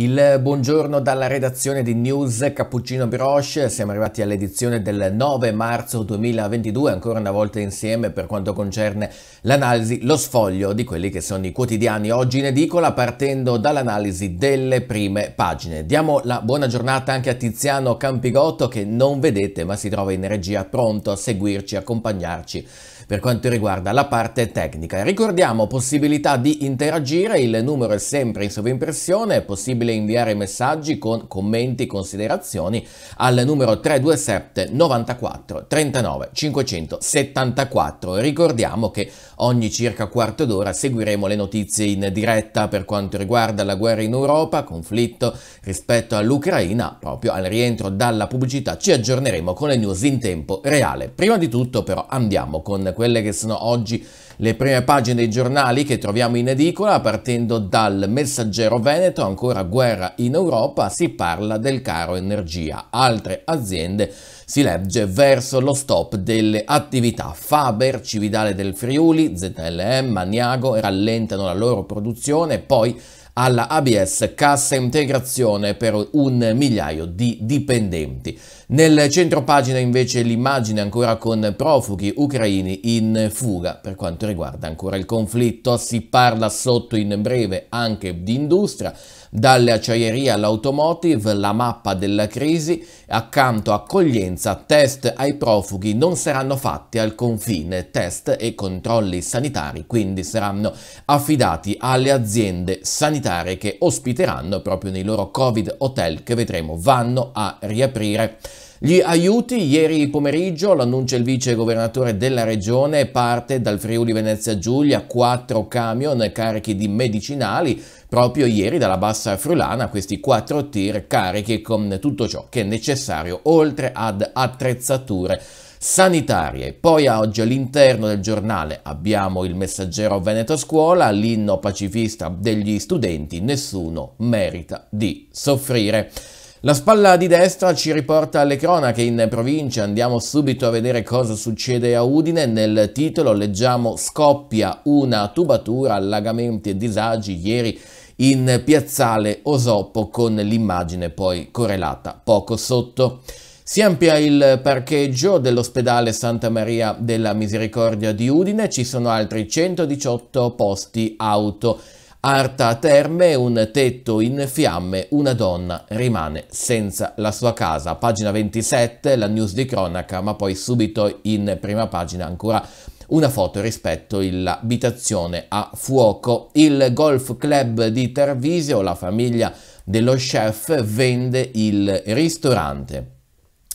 Il buongiorno dalla redazione di News Cappuccino Broche, siamo arrivati all'edizione del 9 marzo 2022, ancora una volta insieme per quanto concerne l'analisi, lo sfoglio di quelli che sono i quotidiani oggi in edicola, partendo dall'analisi delle prime pagine. Diamo la buona giornata anche a Tiziano Campigotto che non vedete ma si trova in regia pronto a seguirci, accompagnarci per quanto riguarda la parte tecnica. Ricordiamo possibilità di interagire, il numero è sempre in sovrimpressione, è possibile possibile inviare messaggi con commenti, considerazioni al numero 327 94 39 574. Ricordiamo che ogni circa quarto d'ora seguiremo le notizie in diretta per quanto riguarda la guerra in Europa, conflitto rispetto all'Ucraina, proprio al rientro dalla pubblicità ci aggiorneremo con le news in tempo reale. Prima di tutto però andiamo con quelle che sono oggi le prime pagine dei giornali che troviamo in edicola, partendo dal Messaggero Veneto, ancora guerra in Europa, si parla del caro energia. Altre aziende si legge verso lo stop delle attività. Faber, Cividale del Friuli, ZLM, Maniago rallentano la loro produzione, poi alla ABS Cassa Integrazione per un migliaio di dipendenti. Nel centro pagina invece l'immagine ancora con profughi ucraini in fuga per quanto riguarda ancora il conflitto, si parla sotto in breve anche di industria, dalle acciaierie all'automotive, la mappa della crisi, accanto accoglienza, test ai profughi non saranno fatti al confine, test e controlli sanitari quindi saranno affidati alle aziende sanitarie che ospiteranno proprio nei loro covid hotel che vedremo vanno a riaprire gli aiuti ieri pomeriggio, l'annuncia il vice governatore della regione, parte dal Friuli Venezia Giulia quattro camion carichi di medicinali, proprio ieri dalla Bassa Friulana questi quattro tir carichi con tutto ciò che è necessario oltre ad attrezzature sanitarie. Poi oggi all'interno del giornale abbiamo il messaggero Veneto Scuola, l'inno pacifista degli studenti, nessuno merita di soffrire. La spalla di destra ci riporta alle cronache in provincia, andiamo subito a vedere cosa succede a Udine, nel titolo leggiamo scoppia una tubatura, allagamenti e disagi ieri in piazzale Osopo con l'immagine poi correlata poco sotto. Si ampia il parcheggio dell'ospedale Santa Maria della Misericordia di Udine, ci sono altri 118 posti auto Arta Terme, un tetto in fiamme, una donna rimane senza la sua casa. Pagina 27, la news di cronaca, ma poi subito in prima pagina ancora una foto rispetto all'abitazione a fuoco. Il golf club di Tarvisio, la famiglia dello chef, vende il ristorante.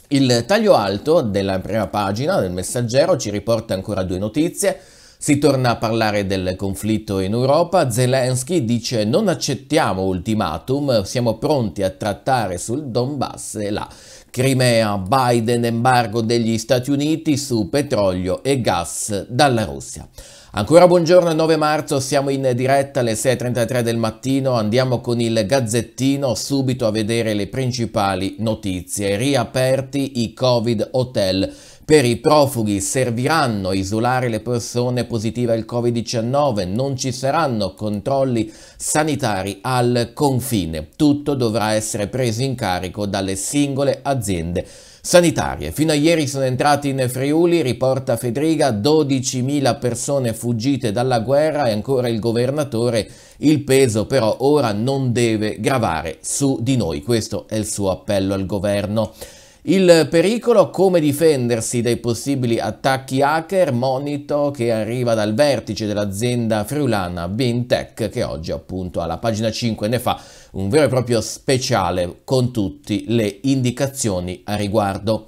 Il taglio alto della prima pagina del messaggero ci riporta ancora due notizie. Si torna a parlare del conflitto in Europa, Zelensky dice non accettiamo ultimatum, siamo pronti a trattare sul Donbass e la Crimea, Biden, embargo degli Stati Uniti su petrolio e gas dalla Russia. Ancora buongiorno, 9 marzo, siamo in diretta alle 6.33 del mattino, andiamo con il gazzettino subito a vedere le principali notizie. Riaperti i Covid Hotel per i profughi serviranno isolare le persone positive al Covid-19, non ci saranno controlli sanitari al confine. Tutto dovrà essere preso in carico dalle singole aziende sanitarie. Fino a ieri sono entrati in Friuli, riporta Federica, 12.000 persone fuggite dalla guerra e ancora il governatore il peso però ora non deve gravare su di noi. Questo è il suo appello al governo. Il pericolo, come difendersi dai possibili attacchi hacker, monito che arriva dal vertice dell'azienda friulana Bintech che oggi appunto alla pagina 5 ne fa un vero e proprio speciale con tutte le indicazioni a riguardo.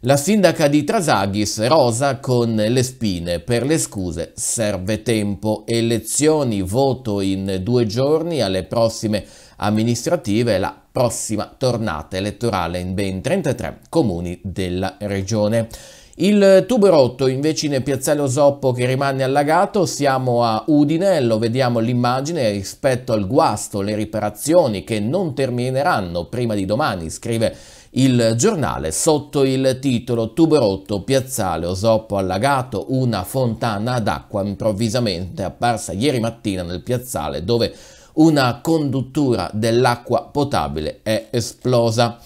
La sindaca di Trasagis, Rosa, con le spine per le scuse, serve tempo, elezioni, voto in due giorni alle prossime elezioni amministrative e la prossima tornata elettorale in ben 33 comuni della regione. Il tubo rotto invece in Piazzale Osoppo che rimane allagato, siamo a Udine, lo vediamo l'immagine rispetto al guasto, le riparazioni che non termineranno prima di domani, scrive il giornale sotto il titolo Tubo rotto, Piazzale Osoppo allagato, una fontana d'acqua improvvisamente apparsa ieri mattina nel piazzale dove una conduttura dell'acqua potabile è esplosa.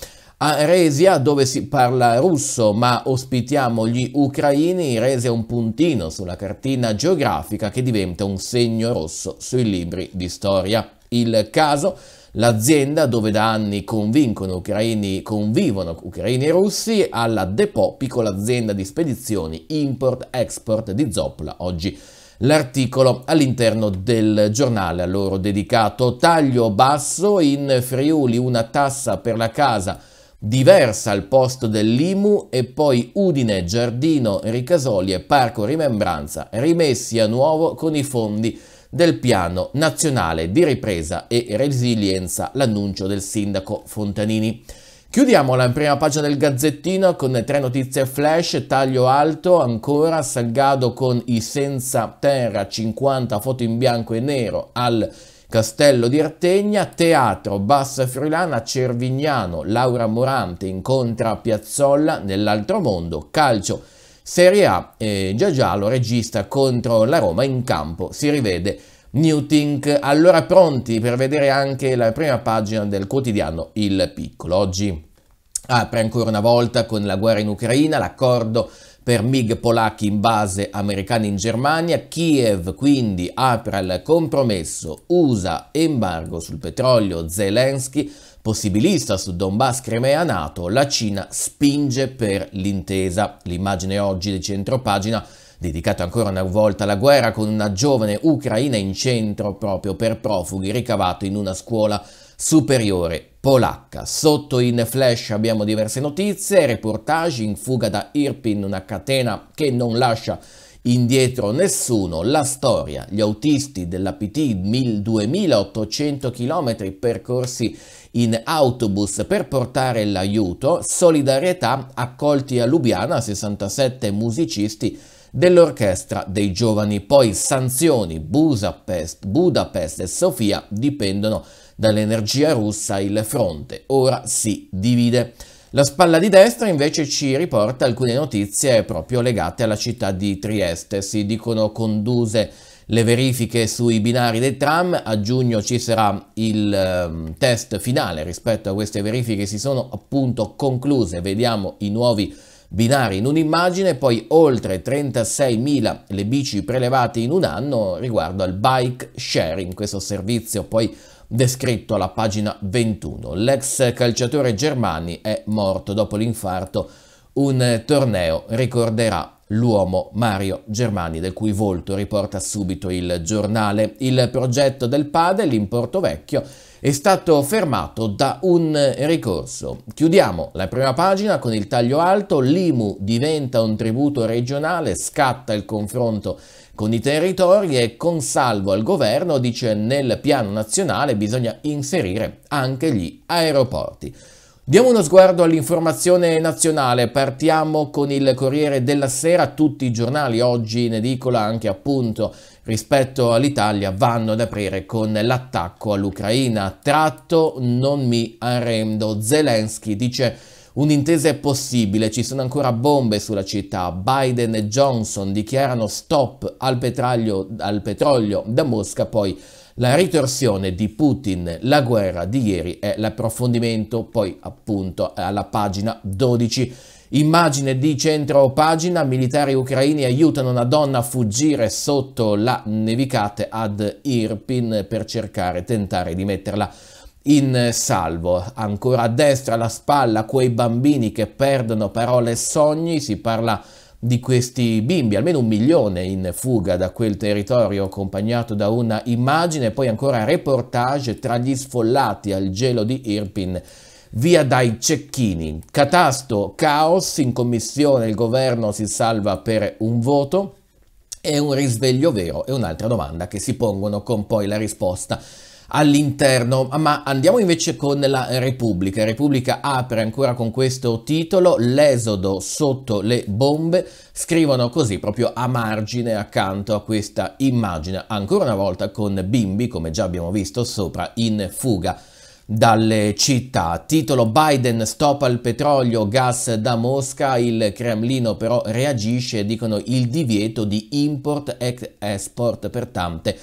A Resia, dove si parla russo ma ospitiamo gli ucraini, Resia è un puntino sulla cartina geografica che diventa un segno rosso sui libri di storia. Il caso, l'azienda dove da anni ucraini, convivono ucraini e russi, alla Depot, piccola azienda di spedizioni import-export di Zopla, oggi l'articolo all'interno del giornale a loro dedicato. Taglio basso in Friuli, una tassa per la casa diversa al posto dell'IMU e poi Udine, Giardino, Ricasoli e Parco Rimembranza rimessi a nuovo con i fondi del Piano Nazionale di Ripresa e Resilienza, l'annuncio del sindaco Fontanini. Chiudiamo la prima pagina del Gazzettino con tre notizie flash, taglio alto ancora, Salgado con i senza terra, 50 foto in bianco e nero al Castello di Artegna, Teatro Bassa Friulana, Cervignano, Laura Morante incontra Piazzolla nell'altro mondo, calcio Serie A, eh, Giagialo regista contro la Roma in campo, si rivede Newtink. Allora pronti per vedere anche la prima pagina del quotidiano Il Piccolo. Oggi apre ancora una volta con la guerra in Ucraina, l'accordo per MiG polacchi in base americana in Germania, Kiev quindi apre il compromesso USA embargo sul petrolio Zelensky, possibilista su Donbass Crimea NATO, la Cina spinge per l'intesa. L'immagine oggi di centropagina pagina dedicato ancora una volta alla guerra con una giovane ucraina in centro proprio per profughi ricavato in una scuola superiore polacca. Sotto in flash abbiamo diverse notizie, reportaggi in fuga da Irpin, una catena che non lascia indietro nessuno, la storia, gli autisti dell'APT, 2800 km percorsi in autobus per portare l'aiuto, solidarietà accolti a Lubiana, 67 musicisti dell'orchestra dei giovani. Poi Sanzioni, Budapest, Budapest e Sofia dipendono dall'energia russa, il fronte ora si divide. La spalla di destra invece ci riporta alcune notizie proprio legate alla città di Trieste. Si dicono conduse le verifiche sui binari dei tram, a giugno ci sarà il ehm, test finale rispetto a queste verifiche, si sono appunto concluse, vediamo i nuovi binari in un'immagine, poi oltre 36.000 le bici prelevate in un anno riguardo al bike sharing, questo servizio poi descritto alla pagina 21. L'ex calciatore Germani è morto dopo l'infarto, un torneo ricorderà l'uomo Mario Germani, del cui volto riporta subito il giornale. Il progetto del padel in Porto Vecchio è stato fermato da un ricorso. Chiudiamo la prima pagina con il taglio alto, l'IMU diventa un tributo regionale, scatta il confronto con i territori e con salvo al governo dice nel piano nazionale bisogna inserire anche gli aeroporti. Diamo uno sguardo all'informazione nazionale, partiamo con il Corriere della Sera, tutti i giornali oggi in edicola anche appunto rispetto all'Italia vanno ad aprire con l'attacco all'Ucraina. Tratto non mi arrendo, Zelensky dice Un'intesa è possibile, ci sono ancora bombe sulla città. Biden e Johnson dichiarano stop al petrolio, al petrolio da Mosca, poi la ritorsione di Putin, la guerra di ieri è l'approfondimento, poi appunto alla pagina 12. Immagine di centro pagina, militari ucraini aiutano una donna a fuggire sotto la nevicate ad Irpin per cercare, tentare di metterla in salvo. Ancora a destra, alla spalla, quei bambini che perdono parole e sogni, si parla di di questi bimbi, almeno un milione in fuga da quel territorio accompagnato da una immagine e poi ancora reportage tra gli sfollati al gelo di Irpin via dai cecchini. Catasto, caos, in commissione il governo si salva per un voto, è un risveglio vero, è un'altra domanda che si pongono con poi la risposta all'interno, ma andiamo invece con la Repubblica. Repubblica apre ancora con questo titolo, l'esodo sotto le bombe, scrivono così proprio a margine accanto a questa immagine, ancora una volta con bimbi, come già abbiamo visto sopra, in fuga dalle città. Titolo Biden stop al petrolio, gas da Mosca, il Cremlino però reagisce, e dicono il divieto di import e export per tante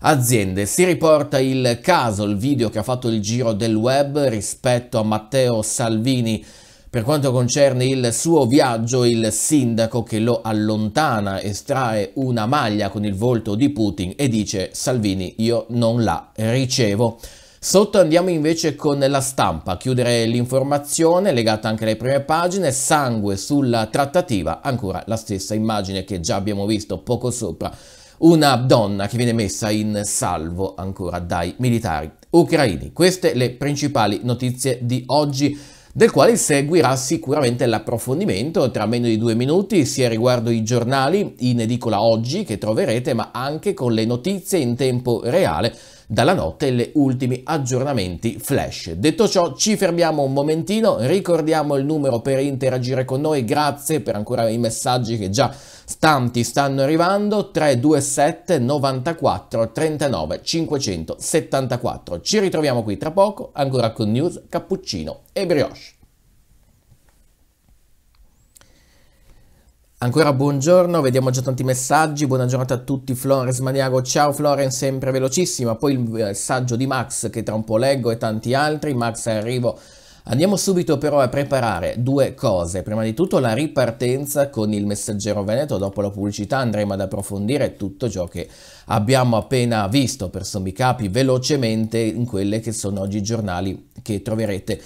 aziende. Si riporta il caso, il video che ha fatto il giro del web rispetto a Matteo Salvini per quanto concerne il suo viaggio, il sindaco che lo allontana estrae una maglia con il volto di Putin e dice Salvini io non la ricevo. Sotto andiamo invece con la stampa, a chiudere l'informazione legata anche alle prime pagine, sangue sulla trattativa, ancora la stessa immagine che già abbiamo visto poco sopra una donna che viene messa in salvo ancora dai militari ucraini. Queste le principali notizie di oggi del quale seguirà sicuramente l'approfondimento tra meno di due minuti sia riguardo i giornali in edicola oggi che troverete ma anche con le notizie in tempo reale dalla notte le ultimi aggiornamenti flash. Detto ciò ci fermiamo un momentino, ricordiamo il numero per interagire con noi, grazie per ancora i messaggi che già stanti stanno arrivando, 327 94 39 574. Ci ritroviamo qui tra poco ancora con news, cappuccino e brioche. Ancora buongiorno, vediamo già tanti messaggi, buona giornata a tutti, Florence Maniago, ciao Florence, sempre velocissima, poi il messaggio eh, di Max che tra un po' leggo e tanti altri, Max è arrivo. Andiamo subito però a preparare due cose, prima di tutto la ripartenza con il messaggero veneto, dopo la pubblicità andremo ad approfondire tutto ciò che abbiamo appena visto per sommi capi velocemente in quelle che sono oggi i giornali che troverete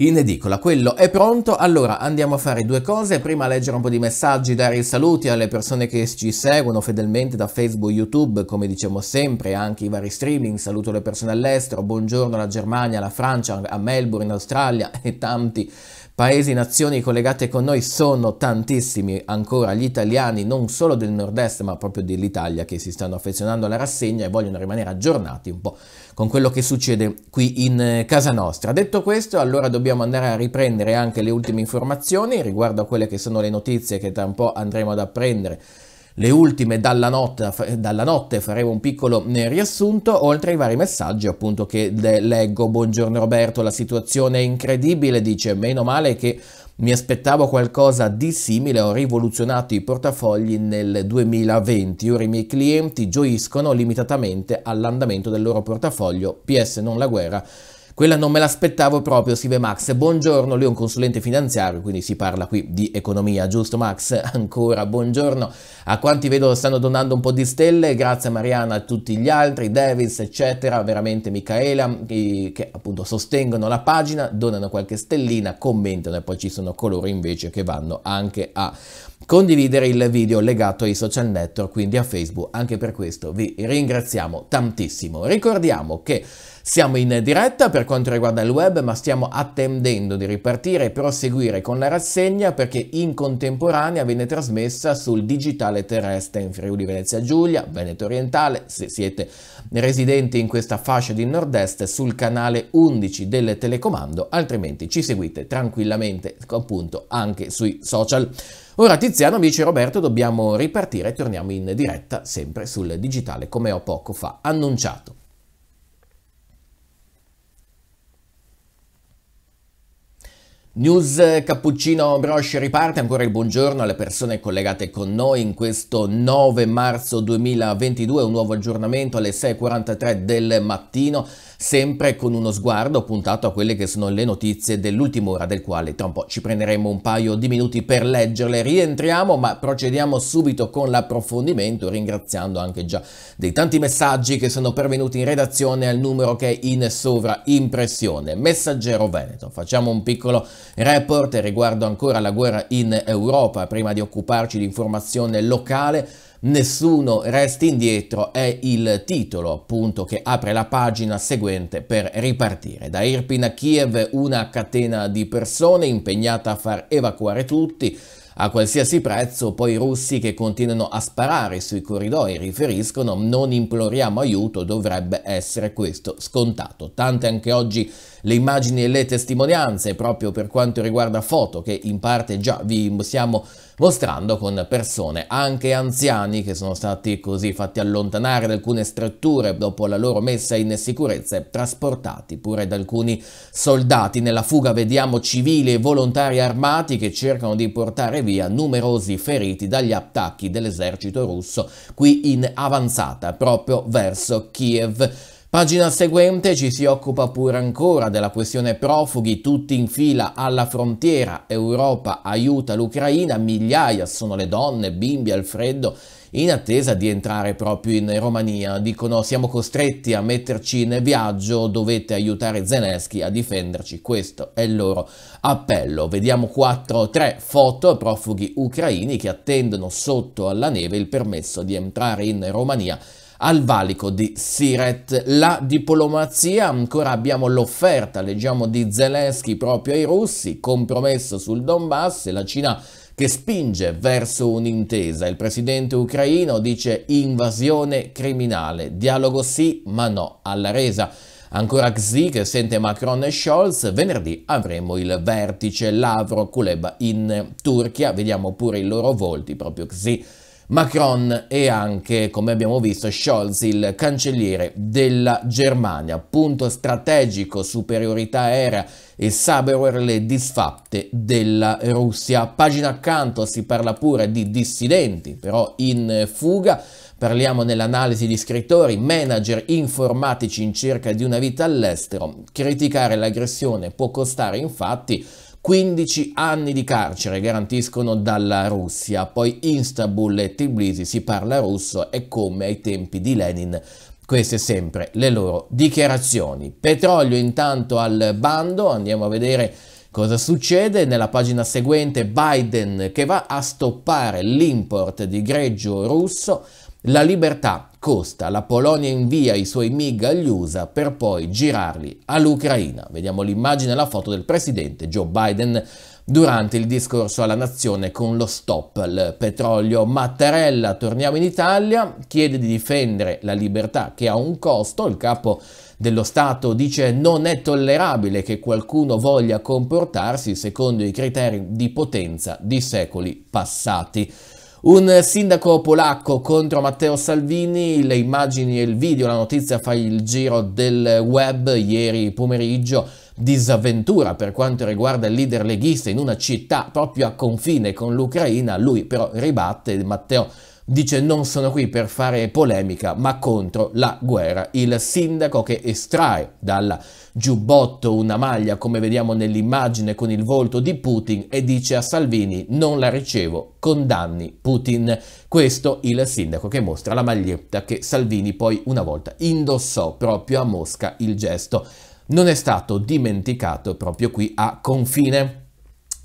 in edicola. Quello è pronto, allora andiamo a fare due cose, prima leggere un po' di messaggi, dare i saluti alle persone che ci seguono fedelmente da Facebook, YouTube, come diciamo sempre, anche i vari streaming, saluto le persone all'estero, buongiorno alla Germania, alla Francia, a Melbourne, in Australia e tanti Paesi, nazioni collegate con noi sono tantissimi ancora gli italiani, non solo del nord-est ma proprio dell'Italia che si stanno affezionando alla rassegna e vogliono rimanere aggiornati un po' con quello che succede qui in eh, casa nostra. Detto questo, allora dobbiamo andare a riprendere anche le ultime informazioni riguardo a quelle che sono le notizie che tra un po' andremo ad apprendere le ultime dalla notte, dalla notte faremo un piccolo eh, riassunto, oltre ai vari messaggi appunto che leggo. Buongiorno Roberto, la situazione è incredibile, dice, meno male che mi aspettavo qualcosa di simile, ho rivoluzionato i portafogli nel 2020, ora i miei clienti gioiscono limitatamente all'andamento del loro portafoglio, PS non la guerra, quella non me l'aspettavo proprio, scrive Max. Buongiorno, lui è un consulente finanziario, quindi si parla qui di economia, giusto Max? Ancora buongiorno a quanti vedo stanno donando un po' di stelle, grazie a Mariana, a tutti gli altri, Davis, eccetera, veramente Michaela, che, che appunto sostengono la pagina, donano qualche stellina, commentano e poi ci sono coloro invece che vanno anche a condividere il video legato ai social network, quindi a Facebook. Anche per questo vi ringraziamo tantissimo. Ricordiamo che siamo in diretta per quanto riguarda il web, ma stiamo attendendo di ripartire e proseguire con la rassegna perché in contemporanea viene trasmessa sul digitale terrestre in Friuli Venezia Giulia, Veneto Orientale, se siete residenti in questa fascia di nord-est sul canale 11 del telecomando, altrimenti ci seguite tranquillamente appunto anche sui social. Ora Tiziano, amici Roberto, dobbiamo ripartire e torniamo in diretta sempre sul digitale come ho poco fa annunciato. News Cappuccino Brosce riparte, ancora il buongiorno alle persone collegate con noi in questo 9 marzo 2022, un nuovo aggiornamento alle 6.43 del mattino sempre con uno sguardo puntato a quelle che sono le notizie dell'ultima ora, del quale tra un po' ci prenderemo un paio di minuti per leggerle. Rientriamo, ma procediamo subito con l'approfondimento, ringraziando anche già dei tanti messaggi che sono pervenuti in redazione al numero che è in sovraimpressione. Messaggero Veneto, facciamo un piccolo report riguardo ancora la guerra in Europa, prima di occuparci di informazione locale. Nessuno resti indietro è il titolo appunto che apre la pagina seguente per ripartire. Da Irpin a Kiev una catena di persone impegnata a far evacuare tutti, a qualsiasi prezzo poi i russi che continuano a sparare sui corridoi riferiscono non imploriamo aiuto, dovrebbe essere questo scontato. Tante anche oggi le immagini e le testimonianze proprio per quanto riguarda foto che in parte già vi siamo mostrando con persone, anche anziani, che sono stati così fatti allontanare da alcune strutture dopo la loro messa in sicurezza e trasportati pure da alcuni soldati. Nella fuga vediamo civili e volontari armati che cercano di portare via numerosi feriti dagli attacchi dell'esercito russo qui in avanzata proprio verso Kiev. Pagina seguente ci si occupa pure ancora della questione profughi, tutti in fila alla frontiera, Europa aiuta l'Ucraina, migliaia sono le donne, bimbi al freddo in attesa di entrare proprio in Romania. Dicono siamo costretti a metterci in viaggio, dovete aiutare Zelensky a difenderci. Questo è il loro appello. Vediamo 4-3 foto profughi ucraini che attendono sotto alla neve il permesso di entrare in Romania al valico di Siret. La diplomazia, ancora abbiamo l'offerta, leggiamo di Zelensky proprio ai russi, compromesso sul Donbass e la Cina che spinge verso un'intesa. Il presidente ucraino dice invasione criminale, dialogo sì ma no alla resa. Ancora Xi che sente Macron e Scholz, venerdì avremo il vertice Lavro Kuleba in Turchia, vediamo pure i loro volti, proprio Xi Macron e anche, come abbiamo visto, Scholz, il cancelliere della Germania. Punto strategico, superiorità aerea e cyberware le disfatte della Russia. Pagina accanto si parla pure di dissidenti, però in fuga. Parliamo nell'analisi di scrittori, manager informatici in cerca di una vita all'estero. Criticare l'aggressione può costare infatti 15 anni di carcere garantiscono dalla Russia, poi Istanbul e Tbilisi si parla russo e come ai tempi di Lenin queste sempre le loro dichiarazioni. Petrolio intanto al bando, andiamo a vedere cosa succede. Nella pagina seguente Biden che va a stoppare l'import di greggio russo la libertà costa, la Polonia invia i suoi MiG agli USA per poi girarli all'Ucraina. Vediamo l'immagine e la foto del presidente Joe Biden durante il discorso alla nazione con lo stop al petrolio. Mattarella, torniamo in Italia, chiede di difendere la libertà che ha un costo, il capo dello Stato dice non è tollerabile che qualcuno voglia comportarsi secondo i criteri di potenza di secoli passati. Un sindaco polacco contro Matteo Salvini, le immagini e il video, la notizia fa il giro del web ieri pomeriggio, disavventura per quanto riguarda il leader leghista in una città proprio a confine con l'Ucraina, lui però ribatte Matteo Salvini dice non sono qui per fare polemica ma contro la guerra. Il sindaco che estrae dal giubbotto una maglia come vediamo nell'immagine con il volto di Putin e dice a Salvini non la ricevo, condanni Putin. Questo il sindaco che mostra la maglietta che Salvini poi una volta indossò proprio a Mosca il gesto. Non è stato dimenticato proprio qui a confine.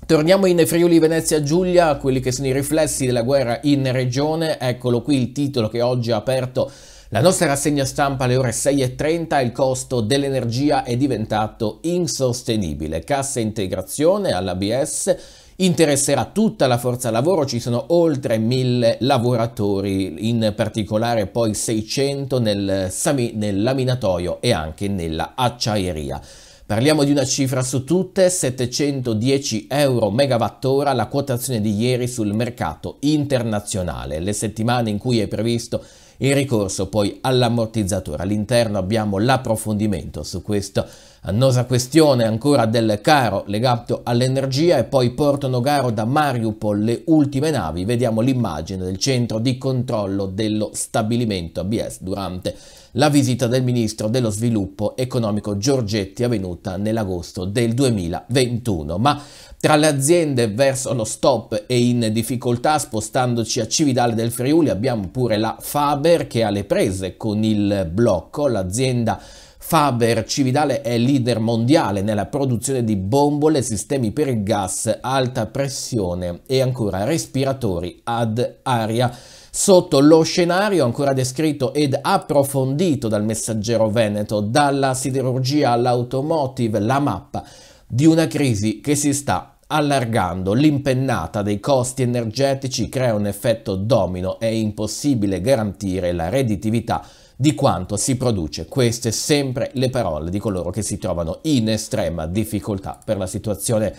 Torniamo in Friuli Venezia Giulia, a quelli che sono i riflessi della guerra in regione, eccolo qui il titolo che oggi ha aperto la nostra rassegna stampa alle ore 6.30 il costo dell'energia è diventato insostenibile. Cassa integrazione all'ABS interesserà tutta la forza lavoro, ci sono oltre 1000 lavoratori, in particolare poi 600 nel, nel laminatoio e anche nella acciaieria. Parliamo di una cifra su tutte, 710 euro megawattora la quotazione di ieri sul mercato internazionale, le settimane in cui è previsto il ricorso poi all'ammortizzatore. All'interno abbiamo l'approfondimento su questa annosa questione ancora del caro legato all'energia e poi Porto Nogaro da Mariupol le ultime navi. Vediamo l'immagine del centro di controllo dello stabilimento ABS durante la visita del ministro dello sviluppo economico Giorgetti avvenuta nell'agosto del 2021. Ma tra le aziende verso lo stop e in difficoltà spostandoci a Cividale del Friuli abbiamo pure la Faber che ha le prese con il blocco, l'azienda Faber Cividale è leader mondiale nella produzione di bombole, sistemi per il gas, alta pressione e ancora respiratori ad aria sotto lo scenario ancora descritto ed approfondito dal messaggero Veneto, dalla siderurgia all'automotive, la mappa di una crisi che si sta allargando l'impennata dei costi energetici crea un effetto domino, è impossibile garantire la redditività di quanto si produce. Queste sempre le parole di coloro che si trovano in estrema difficoltà per la situazione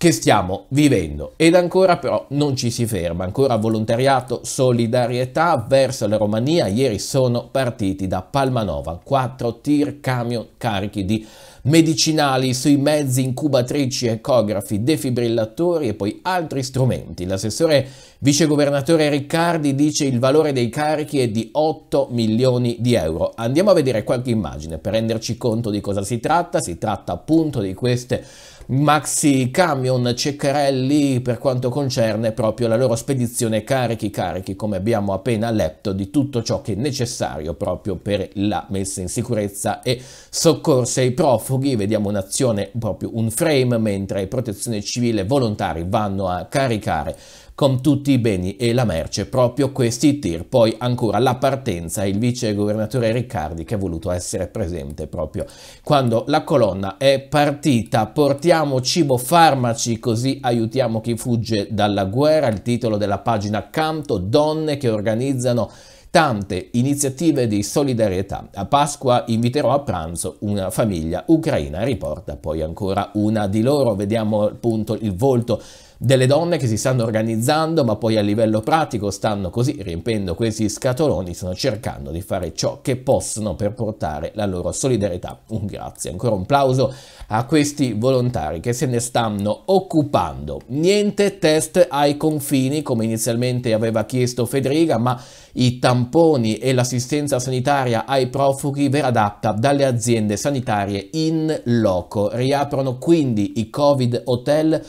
che stiamo vivendo ed ancora però non ci si ferma, ancora volontariato, solidarietà verso la Romania, ieri sono partiti da Palmanova quattro tir camion carichi di medicinali sui mezzi incubatrici, ecografi, defibrillatori e poi altri strumenti. L'assessore vicegovernatore Riccardi dice il valore dei carichi è di 8 milioni di euro. Andiamo a vedere qualche immagine per renderci conto di cosa si tratta, si tratta appunto di queste maxi camion Ceccarelli per quanto concerne proprio la loro spedizione carichi carichi come abbiamo appena letto di tutto ciò che è necessario proprio per la messa in sicurezza e soccorso ai profughi vediamo un'azione proprio un frame mentre protezione civile volontari vanno a caricare con tutti i beni e la merce, proprio questi tir. Poi ancora la partenza, il vice governatore Riccardi che ha voluto essere presente proprio quando la colonna è partita. Portiamo cibo, farmaci, così aiutiamo chi fugge dalla guerra, il titolo della pagina accanto, donne che organizzano tante iniziative di solidarietà. A Pasqua inviterò a pranzo una famiglia ucraina, riporta poi ancora una di loro, vediamo appunto il volto delle donne che si stanno organizzando ma poi a livello pratico stanno così riempendo questi scatoloni, stanno cercando di fare ciò che possono per portare la loro solidarietà. Un grazie, ancora un applauso a questi volontari che se ne stanno occupando. Niente test ai confini come inizialmente aveva chiesto Federica, ma i tamponi e l'assistenza sanitaria ai profughi verrà data dalle aziende sanitarie in loco. Riaprono quindi i Covid hotel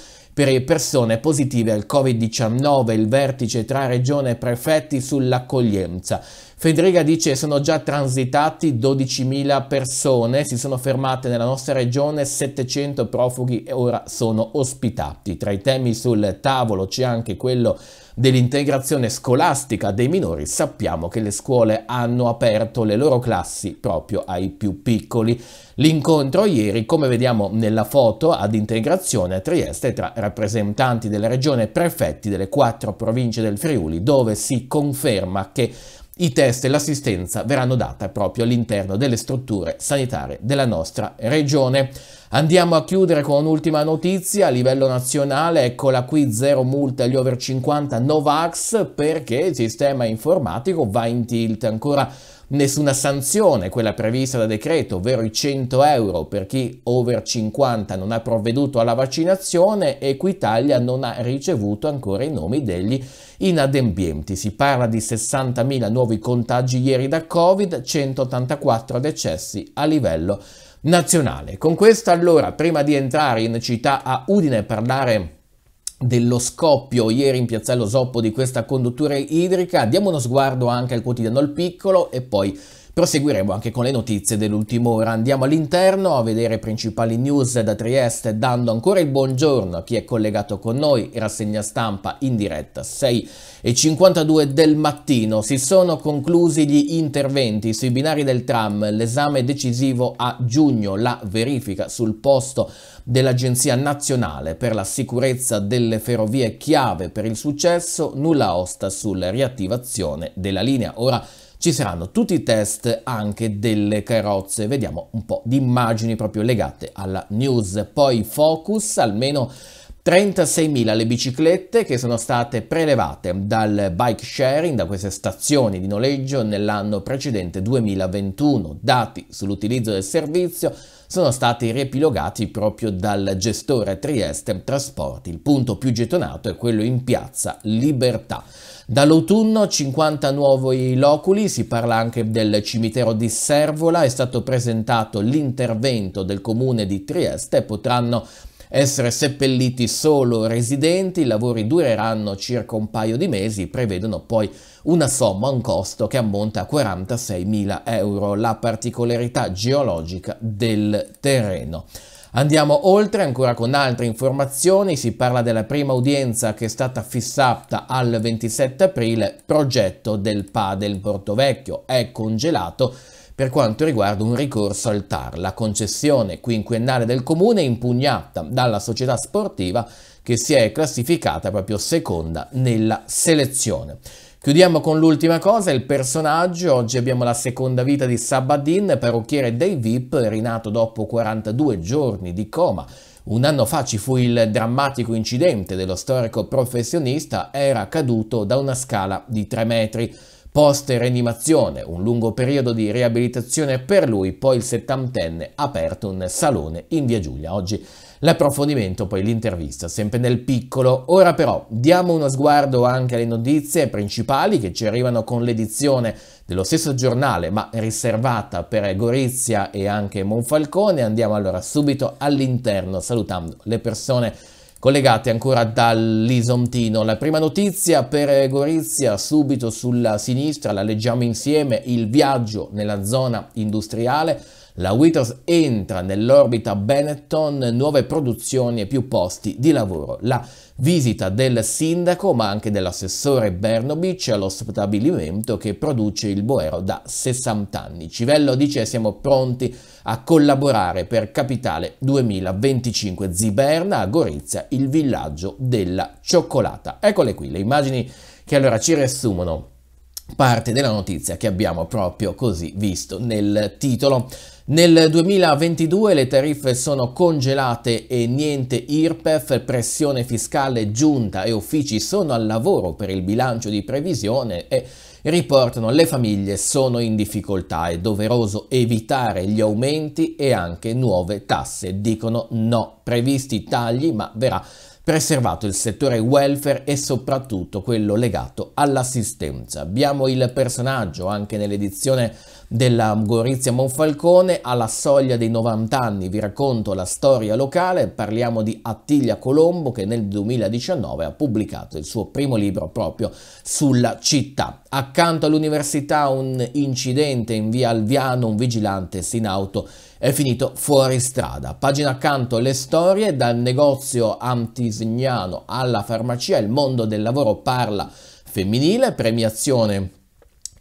per persone positive al Covid-19, il vertice tra regione e prefetti sull'accoglienza. Federica dice sono già transitati 12.000 persone, si sono fermate nella nostra regione 700 profughi e ora sono ospitati. Tra i temi sul tavolo c'è anche quello dell'integrazione scolastica dei minori sappiamo che le scuole hanno aperto le loro classi proprio ai più piccoli. L'incontro ieri, come vediamo nella foto ad integrazione a Trieste tra rappresentanti della regione e prefetti delle quattro province del Friuli, dove si conferma che i test e l'assistenza verranno date proprio all'interno delle strutture sanitarie della nostra regione. Andiamo a chiudere con un'ultima notizia a livello nazionale, eccola qui, zero multe agli over 50 Novax perché il sistema informatico va in tilt ancora nessuna sanzione, quella prevista da decreto, ovvero i 100 euro per chi over 50 non ha provveduto alla vaccinazione, Equitalia non ha ricevuto ancora i nomi degli inadempienti. Si parla di 60.000 nuovi contagi ieri da Covid, 184 decessi a livello nazionale. Con questo allora, prima di entrare in città a Udine e parlare dello scoppio ieri in piazzale Zoppo di questa conduttura idrica. Diamo uno sguardo anche al quotidiano Il Piccolo e poi Proseguiremo anche con le notizie dell'ultima ora. Andiamo all'interno a vedere principali news da Trieste, dando ancora il buongiorno a chi è collegato con noi. Rassegna stampa in diretta 6.52 del mattino. Si sono conclusi gli interventi sui binari del tram, l'esame decisivo a giugno, la verifica sul posto dell'Agenzia Nazionale per la Sicurezza delle Ferrovie chiave per il successo, nulla osta sulla riattivazione della linea. Ora ci saranno tutti i test anche delle carrozze, vediamo un po' di immagini proprio legate alla news. Poi Focus, almeno 36.000 le biciclette che sono state prelevate dal bike sharing, da queste stazioni di noleggio nell'anno precedente 2021, dati sull'utilizzo del servizio sono stati riepilogati proprio dal gestore Trieste Trasporti. Il punto più gettonato è quello in piazza Libertà. Dall'autunno 50 nuovi loculi, si parla anche del cimitero di Servola, è stato presentato l'intervento del comune di Trieste, e potranno essere seppelliti solo residenti, i lavori dureranno circa un paio di mesi, prevedono poi una somma, un costo che ammonta a 46.000 euro, la particolarità geologica del terreno. Andiamo oltre ancora con altre informazioni, si parla della prima udienza che è stata fissata al 27 aprile, progetto del Porto Vecchio è congelato per quanto riguarda un ricorso al TAR. La concessione quinquennale del comune impugnata dalla società sportiva che si è classificata proprio seconda nella selezione. Chiudiamo con l'ultima cosa, il personaggio. Oggi abbiamo la seconda vita di Sabadin, parrucchiere dei VIP, rinato dopo 42 giorni di coma. Un anno fa ci fu il drammatico incidente dello storico professionista, era caduto da una scala di 3 metri. Post-reanimazione, un lungo periodo di riabilitazione per lui, poi il settantenne ha aperto un salone in via Giulia. Oggi l'approfondimento, poi l'intervista, sempre nel piccolo. Ora però diamo uno sguardo anche alle notizie principali che ci arrivano con l'edizione dello stesso giornale, ma riservata per Gorizia e anche Monfalcone. Andiamo allora subito all'interno salutando le persone Collegate ancora dall'Isontino, la prima notizia per Gorizia subito sulla sinistra, la leggiamo insieme, il viaggio nella zona industriale la Withers entra nell'orbita Benetton, nuove produzioni e più posti di lavoro. La visita del sindaco ma anche dell'assessore Bernobic allo stabilimento che produce il Boero da 60 anni. Civello dice siamo pronti a collaborare per Capitale 2025 Ziberna a Gorizia, il villaggio della cioccolata. Eccole qui le immagini che allora ci riassumono parte della notizia che abbiamo proprio così visto nel titolo. Nel 2022 le tariffe sono congelate e niente IRPEF, pressione fiscale giunta e uffici sono al lavoro per il bilancio di previsione e riportano le famiglie sono in difficoltà, è doveroso evitare gli aumenti e anche nuove tasse. Dicono no, previsti tagli ma verrà preservato il settore welfare e soprattutto quello legato all'assistenza. Abbiamo il personaggio anche nell'edizione della Gorizia Monfalcone alla soglia dei 90 anni, vi racconto la storia locale, parliamo di Attilia Colombo che nel 2019 ha pubblicato il suo primo libro proprio sulla città. Accanto all'università un incidente in via Alviano, un vigilante si in auto è finito fuori strada. Pagina accanto le storie, dal negozio antisignano alla farmacia, il mondo del lavoro parla femminile, premiazione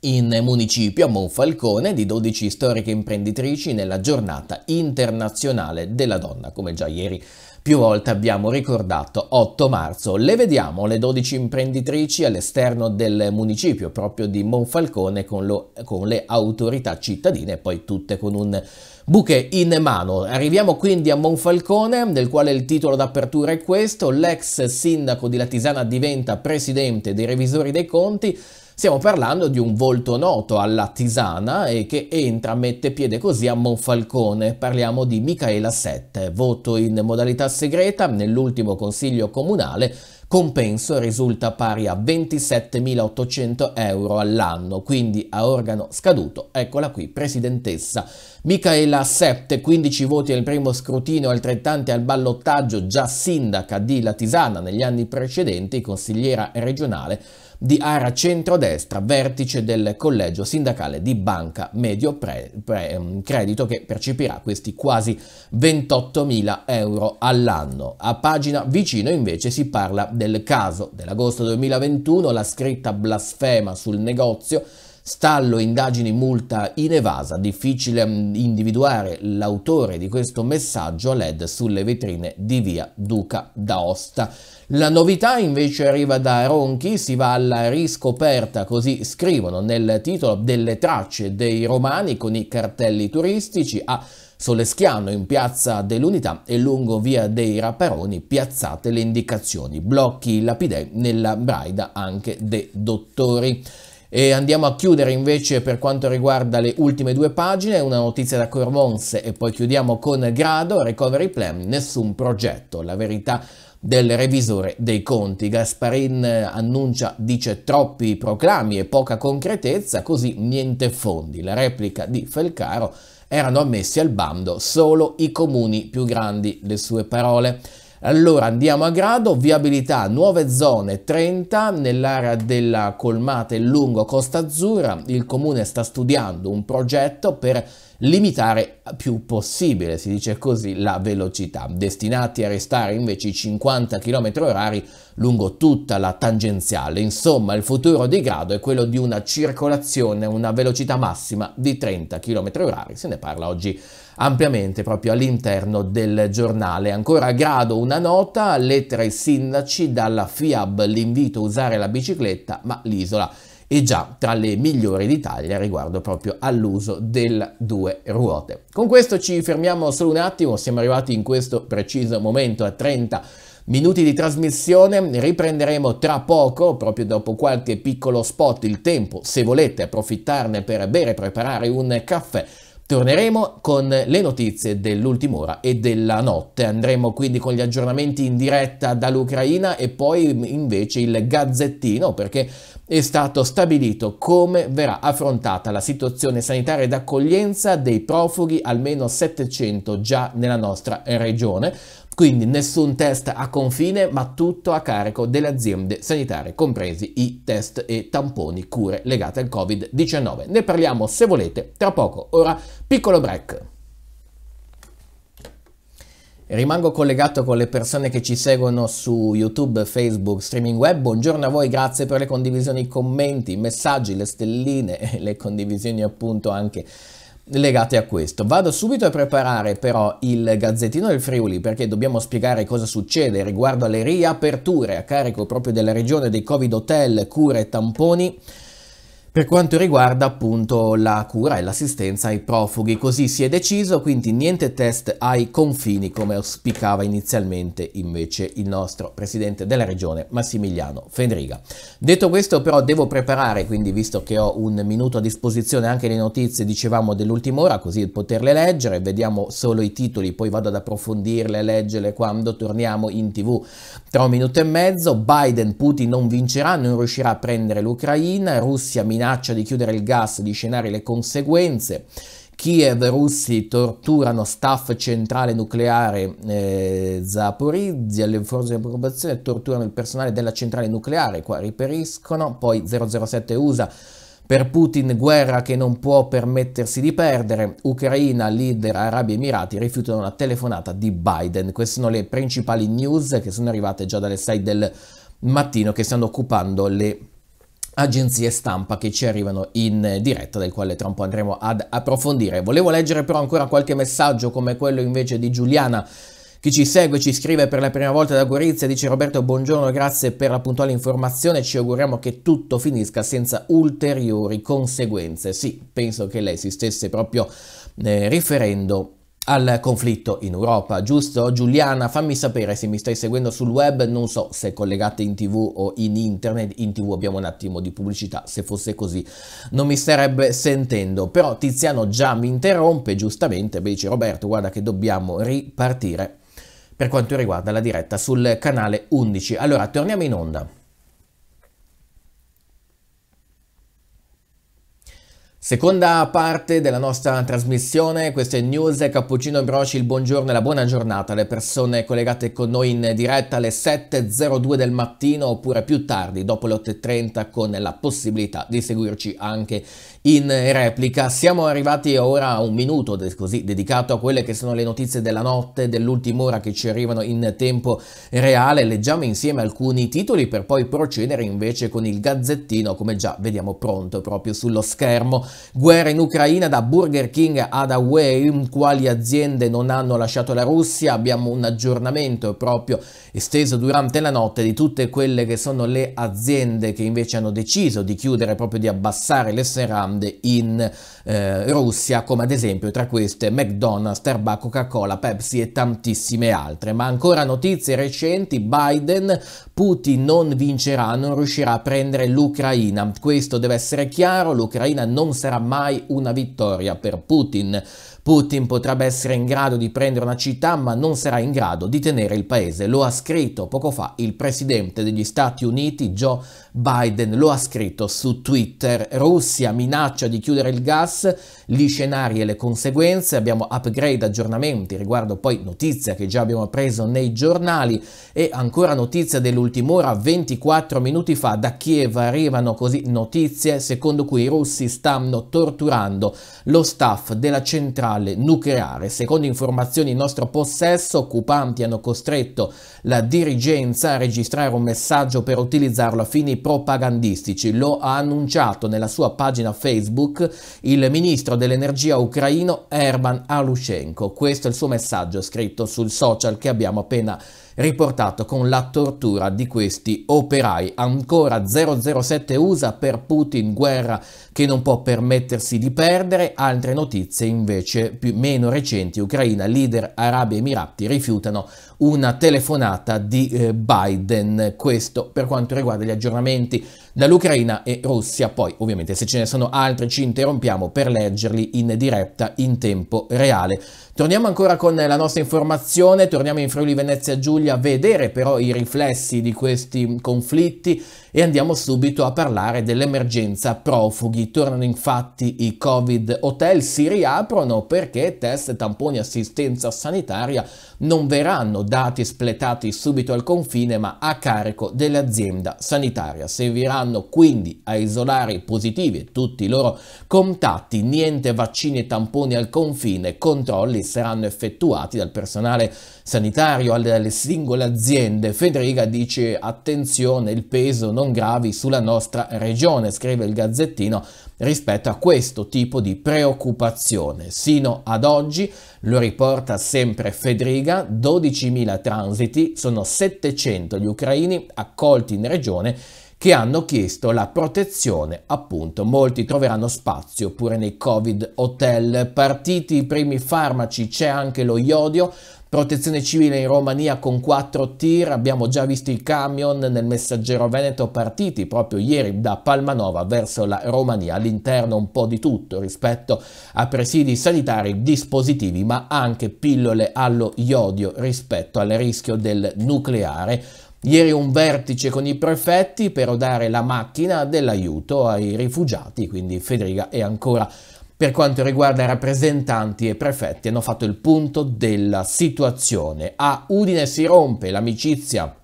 in municipio a Monfalcone di 12 storiche imprenditrici nella giornata internazionale della donna, come già ieri più volte abbiamo ricordato 8 marzo. Le vediamo le 12 imprenditrici all'esterno del municipio proprio di Monfalcone con, lo, con le autorità cittadine, poi tutte con un Buche in mano. Arriviamo quindi a Monfalcone, nel quale il titolo d'apertura è questo. L'ex sindaco di Latisana diventa presidente dei revisori dei conti. Stiamo parlando di un volto noto alla Tisana e che entra, mette piede così a Monfalcone. Parliamo di Micaela Sette, voto in modalità segreta nell'ultimo consiglio comunale compenso risulta pari a 27.800 euro all'anno, quindi a organo scaduto, eccola qui, presidentessa Micaela Septe, 15 voti al primo scrutinio, altrettanti al ballottaggio, già sindaca di Latisana negli anni precedenti, consigliera regionale, di area centrodestra, vertice del collegio sindacale di Banca Medio Pre Pre ehm, Credito che percepirà questi quasi 28.000 euro all'anno. A pagina vicino invece si parla del caso dell'agosto 2021, la scritta blasfema sul negozio stallo, indagini, multa in evasa, difficile mm, individuare l'autore di questo messaggio a LED sulle vetrine di via Duca d'Aosta. La novità invece arriva da Ronchi, si va alla riscoperta, così scrivono nel titolo, delle tracce dei romani con i cartelli turistici a Soleschiano in piazza dell'Unità e lungo via dei Raperoni piazzate le indicazioni, blocchi lapidei nella braida anche dei dottori. E andiamo a chiudere invece per quanto riguarda le ultime due pagine, una notizia da Cormons e poi chiudiamo con Grado, Recovery Plan, nessun progetto, la verità del revisore dei conti. Gasparin eh, annuncia, dice, troppi proclami e poca concretezza, così niente fondi. La replica di Felcaro erano ammessi al bando solo i comuni più grandi, le sue parole. Allora andiamo a grado, viabilità, nuove zone 30 nell'area della colmata e lungo Costa Azzurra. Il comune sta studiando un progetto per limitare più possibile, si dice così, la velocità, destinati a restare invece i 50 km h lungo tutta la tangenziale. Insomma, il futuro di grado è quello di una circolazione una velocità massima di 30 km h se ne parla oggi ampiamente proprio all'interno del giornale. Ancora a grado una nota, lettera ai sindaci dalla FIAB l'invito a usare la bicicletta, ma l'isola è già tra le migliori d'Italia riguardo proprio all'uso del due ruote. Con questo ci fermiamo solo un attimo, siamo arrivati in questo preciso momento a 30 minuti di trasmissione, riprenderemo tra poco, proprio dopo qualche piccolo spot, il tempo, se volete approfittarne per bere, e preparare un caffè Torneremo con le notizie dell'ultima ora e della notte, andremo quindi con gli aggiornamenti in diretta dall'Ucraina e poi invece il gazzettino perché è stato stabilito come verrà affrontata la situazione sanitaria ed accoglienza dei profughi, almeno 700 già nella nostra regione. Quindi nessun test a confine, ma tutto a carico delle aziende sanitarie, compresi i test e tamponi cure legate al Covid-19. Ne parliamo se volete tra poco. Ora piccolo break. Rimango collegato con le persone che ci seguono su YouTube, Facebook, streaming web. Buongiorno a voi, grazie per le condivisioni, i commenti, i messaggi, le stelline, le condivisioni appunto anche legate a questo. Vado subito a preparare però il Gazzettino del Friuli perché dobbiamo spiegare cosa succede riguardo alle riaperture a carico proprio della regione dei Covid hotel, cure e tamponi per quanto riguarda appunto la cura e l'assistenza ai profughi. Così si è deciso, quindi niente test ai confini come auspicava inizialmente invece il nostro presidente della regione Massimiliano Federica. Detto questo però devo preparare, quindi visto che ho un minuto a disposizione anche le notizie, dicevamo dell'ultima ora, così poterle leggere, vediamo solo i titoli, poi vado ad approfondirle, e leggerle quando torniamo in tv tra un minuto e mezzo. Biden, Putin non vincerà, non riuscirà a prendere l'Ucraina, Russia minaccia minaccia di chiudere il gas, di scenare le conseguenze. Kiev, russi torturano staff centrale nucleare eh, Zaporizia, le forze di occupazione torturano il personale della centrale nucleare, qua riperiscono, poi 007 USA per Putin guerra che non può permettersi di perdere, Ucraina, leader Arabi Emirati rifiutano una telefonata di Biden. Queste sono le principali news che sono arrivate già dalle 6 del mattino che stanno occupando le agenzie stampa che ci arrivano in diretta, del quale tra un po' andremo ad approfondire. Volevo leggere però ancora qualche messaggio come quello invece di Giuliana che ci segue ci scrive per la prima volta da Gorizia, dice Roberto buongiorno, grazie per la puntuale informazione, ci auguriamo che tutto finisca senza ulteriori conseguenze. Sì, penso che lei si stesse proprio eh, riferendo al conflitto in Europa, giusto? Giuliana, fammi sapere se mi stai seguendo sul web, non so se collegate in tv o in internet, in tv abbiamo un attimo di pubblicità, se fosse così non mi starebbe sentendo, però Tiziano già mi interrompe giustamente, mi dice Roberto guarda che dobbiamo ripartire per quanto riguarda la diretta sul canale 11. Allora, torniamo in onda. Seconda parte della nostra trasmissione, questa è News Cappuccino Broci, il buongiorno e la buona giornata alle persone collegate con noi in diretta alle 7.02 del mattino oppure più tardi dopo le 8.30 con la possibilità di seguirci anche in replica. Siamo arrivati ora a un minuto così dedicato a quelle che sono le notizie della notte, dell'ultima ora che ci arrivano in tempo reale. Leggiamo insieme alcuni titoli per poi procedere invece con il gazzettino come già vediamo pronto proprio sullo schermo. Guerra in Ucraina da Burger King ad Away, quali aziende non hanno lasciato la Russia? Abbiamo un aggiornamento proprio esteso durante la notte di tutte quelle che sono le aziende che invece hanno deciso di chiudere, proprio di abbassare le serate grande in eh, Russia, come ad esempio tra queste McDonald's, Starbucks, Coca-Cola, Pepsi e tantissime altre. Ma ancora notizie recenti, Biden, Putin non vincerà, non riuscirà a prendere l'Ucraina. Questo deve essere chiaro, l'Ucraina non sarà mai una vittoria per Putin. Putin potrebbe essere in grado di prendere una città ma non sarà in grado di tenere il paese. Lo ha scritto poco fa il presidente degli Stati Uniti Joe Biden, lo ha scritto su Twitter. Russia minaccia di chiudere il gas, gli scenari e le conseguenze, abbiamo upgrade, aggiornamenti riguardo poi notizie che già abbiamo preso nei giornali e ancora notizia dell'ultima ora 24 minuti fa da Kiev arrivano così notizie secondo cui i russi stanno torturando lo staff della centrale centrale nucleare. Secondo informazioni in nostro possesso, occupanti hanno costretto la dirigenza a registrare un messaggio per utilizzarlo a fini propagandistici. Lo ha annunciato nella sua pagina Facebook il ministro dell'energia ucraino Erban Alushenko. Questo è il suo messaggio scritto sul social che abbiamo appena riportato con la tortura di questi operai. Ancora 007 USA per Putin, guerra che non può permettersi di perdere. Altre notizie invece più, meno recenti, Ucraina, leader Arabi Emirati rifiutano una telefonata di eh, Biden. Questo per quanto riguarda gli aggiornamenti dall'Ucraina e Russia. Poi ovviamente se ce ne sono altri ci interrompiamo per leggerli in diretta in tempo reale. Torniamo ancora con la nostra informazione, torniamo in Friuli Venezia Giulia a vedere però i riflessi di questi conflitti e andiamo subito a parlare dell'emergenza profughi. Tornano infatti i Covid hotel, si riaprono perché test, tamponi, assistenza sanitaria non verranno dati espletati subito al confine ma a carico dell'azienda sanitaria. Serviranno quindi a isolare i positivi e tutti i loro contatti, niente vaccini e tamponi al confine, controlli saranno effettuati dal personale sanitario alle, alle singole aziende, Federica dice attenzione il peso non gravi sulla nostra regione, scrive il Gazzettino, rispetto a questo tipo di preoccupazione. Sino ad oggi, lo riporta sempre Federica, 12.000 transiti, sono 700 gli ucraini accolti in regione che hanno chiesto la protezione, appunto molti troveranno spazio pure nei Covid hotel, partiti i primi farmaci, c'è anche lo iodio, Protezione civile in Romania con 4 tir, abbiamo già visto i camion nel messaggero Veneto partiti proprio ieri da Palmanova verso la Romania, all'interno un po' di tutto rispetto a presidi sanitari, dispositivi ma anche pillole allo iodio rispetto al rischio del nucleare. Ieri un vertice con i prefetti per dare la macchina dell'aiuto ai rifugiati, quindi Federica è ancora per quanto riguarda rappresentanti e prefetti hanno fatto il punto della situazione. A Udine si rompe l'amicizia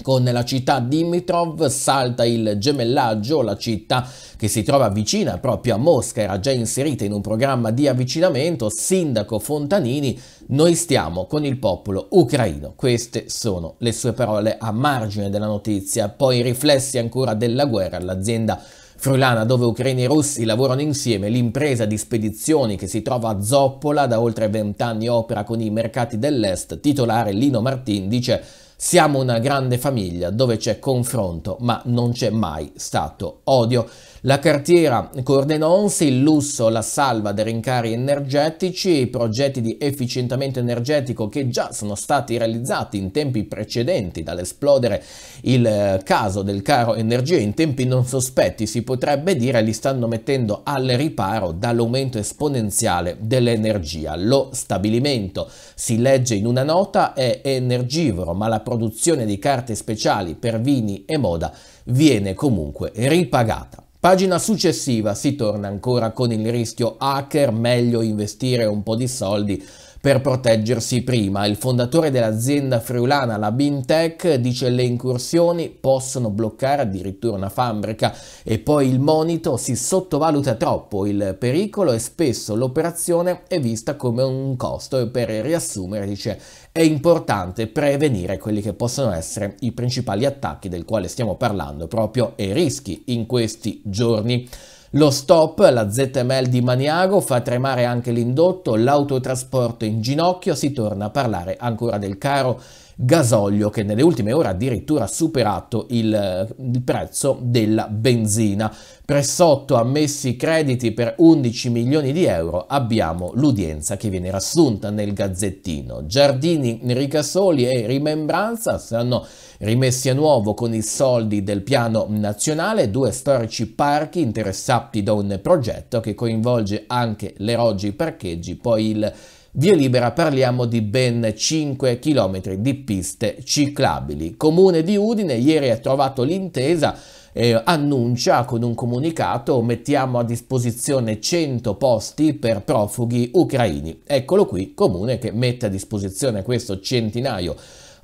con la città Dimitrov salta il gemellaggio, la città che si trova vicina proprio a Mosca era già inserita in un programma di avvicinamento, sindaco Fontanini, noi stiamo con il popolo ucraino. Queste sono le sue parole a margine della notizia, poi riflessi ancora della guerra, l'azienda Friulana, dove ucraini e russi lavorano insieme, l'impresa di spedizioni che si trova a Zoppola da oltre vent'anni opera con i mercati dell'est, titolare Lino Martin dice siamo una grande famiglia dove c'è confronto ma non c'è mai stato odio. La cartiera Cordenonsi, il lusso, la salva dei rincari energetici, e i progetti di efficientamento energetico che già sono stati realizzati in tempi precedenti dall'esplodere il eh, caso del caro energia in tempi non sospetti si potrebbe dire li stanno mettendo al riparo dall'aumento esponenziale dell'energia. Lo stabilimento, si legge in una nota, è energivoro ma la produzione di carte speciali per vini e moda viene comunque ripagata. Pagina successiva si torna ancora con il rischio hacker, meglio investire un po' di soldi per proteggersi prima. Il fondatore dell'azienda friulana, la Bintech, dice le incursioni possono bloccare addirittura una fabbrica e poi il monito si sottovaluta troppo il pericolo e spesso l'operazione è vista come un costo per riassumere dice è importante prevenire quelli che possono essere i principali attacchi del quale stiamo parlando proprio e rischi in questi giorni. Lo stop, la ZML di Maniago, fa tremare anche l'indotto, l'autotrasporto in ginocchio, si torna a parlare ancora del caro gasolio che nelle ultime ore addirittura ha superato il, eh, il prezzo della benzina. Pressotto ammessi crediti per 11 milioni di euro, abbiamo l'udienza che viene rassunta nel gazzettino. Giardini, Ricasoli e Rimembranza saranno rimessi a nuovo con i soldi del piano nazionale, due storici parchi interessati da un progetto che coinvolge anche le l'Eroggi Parcheggi, poi il Via libera parliamo di ben 5 km di piste ciclabili. Comune di Udine ieri ha trovato l'intesa eh, annuncia con un comunicato mettiamo a disposizione 100 posti per profughi ucraini. Eccolo qui, comune che mette a disposizione questo centinaio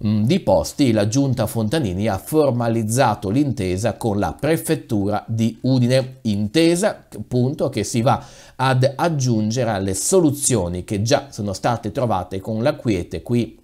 Mm, di posti, la giunta Fontanini ha formalizzato l'intesa con la prefettura di Udine, intesa appunto che si va ad aggiungere alle soluzioni che già sono state trovate con la quiete qui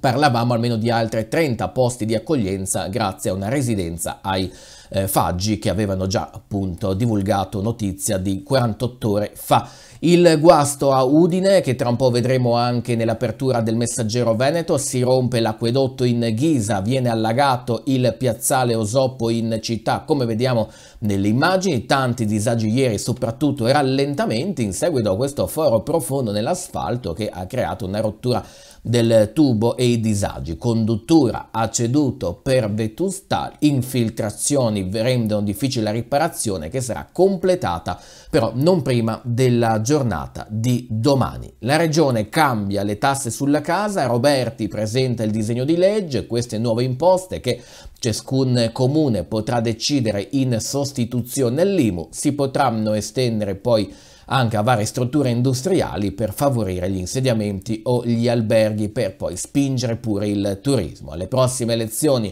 parlavamo almeno di altre 30 posti di accoglienza grazie a una residenza ai eh, Faggi che avevano già appunto divulgato notizia di 48 ore fa. Il guasto a Udine, che tra un po' vedremo anche nell'apertura del messaggero Veneto, si rompe l'acquedotto in Ghisa, viene allagato il piazzale Osopo in città, come vediamo nelle immagini, tanti disagi ieri, soprattutto rallentamenti in seguito a questo foro profondo nell'asfalto che ha creato una rottura del tubo e i disagi. Conduttura ha ceduto per vetustà, infiltrazioni rendono difficile la riparazione che sarà completata però non prima della giornata giornata di domani. La regione cambia le tasse sulla casa, Roberti presenta il disegno di legge, queste nuove imposte che ciascun comune potrà decidere in sostituzione all'IMU, si potranno estendere poi anche a varie strutture industriali per favorire gli insediamenti o gli alberghi per poi spingere pure il turismo. Alle prossime elezioni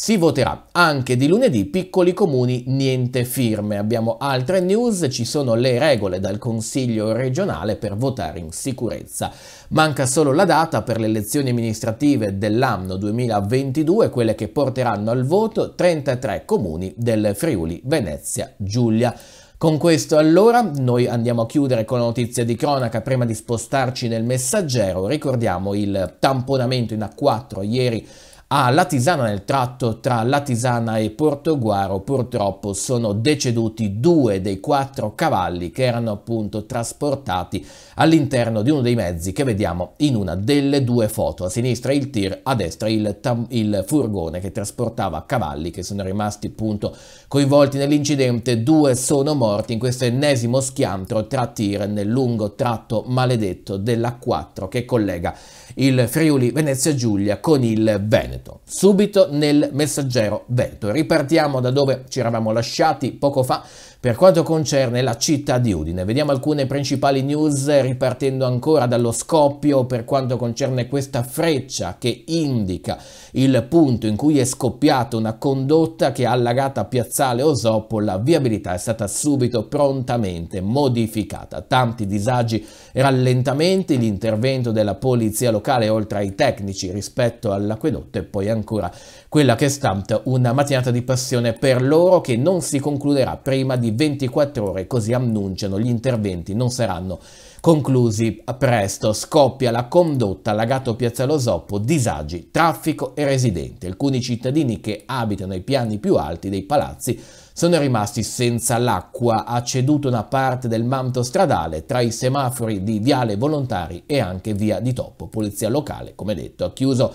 si voterà anche di lunedì piccoli comuni niente firme. Abbiamo altre news, ci sono le regole dal Consiglio regionale per votare in sicurezza. Manca solo la data per le elezioni amministrative dell'anno 2022, quelle che porteranno al voto 33 comuni del Friuli Venezia Giulia. Con questo allora noi andiamo a chiudere con la notizia di cronaca prima di spostarci nel messaggero. Ricordiamo il tamponamento in A4 ieri a ah, Latisana nel tratto tra Latisana e Portoguaro purtroppo sono deceduti due dei quattro cavalli che erano appunto trasportati all'interno di uno dei mezzi che vediamo in una delle due foto. A sinistra il tir, a destra il, il furgone che trasportava cavalli che sono rimasti appunto coinvolti nell'incidente. Due sono morti in questo ennesimo schiantro tra tir nel lungo tratto maledetto della 4 che collega il Friuli Venezia Giulia con il Veneto. Veneto. Subito nel messaggero Veneto. Ripartiamo da dove ci eravamo lasciati poco fa per quanto concerne la città di Udine. Vediamo alcune principali news ripartendo ancora dallo scoppio per quanto concerne questa freccia che indica il punto in cui è scoppiata una condotta che ha allagato a Piazzale Osopo la viabilità è stata subito prontamente modificata. Tanti disagi e rallentamenti, l'intervento della polizia locale oltre ai tecnici rispetto all'acquedotto e poi ancora quella che è stata una mattinata di passione per loro che non si concluderà prima di 24 ore, così annunciano gli interventi, non saranno conclusi presto. Scoppia la condotta Lagato Piazza Lo Zoppo, disagi, traffico e residenti. Alcuni cittadini che abitano i piani più alti dei palazzi sono rimasti senza l'acqua, ha ceduto una parte del manto stradale tra i semafori di Viale Volontari e anche Via di Toppo. Polizia locale, come detto, ha chiuso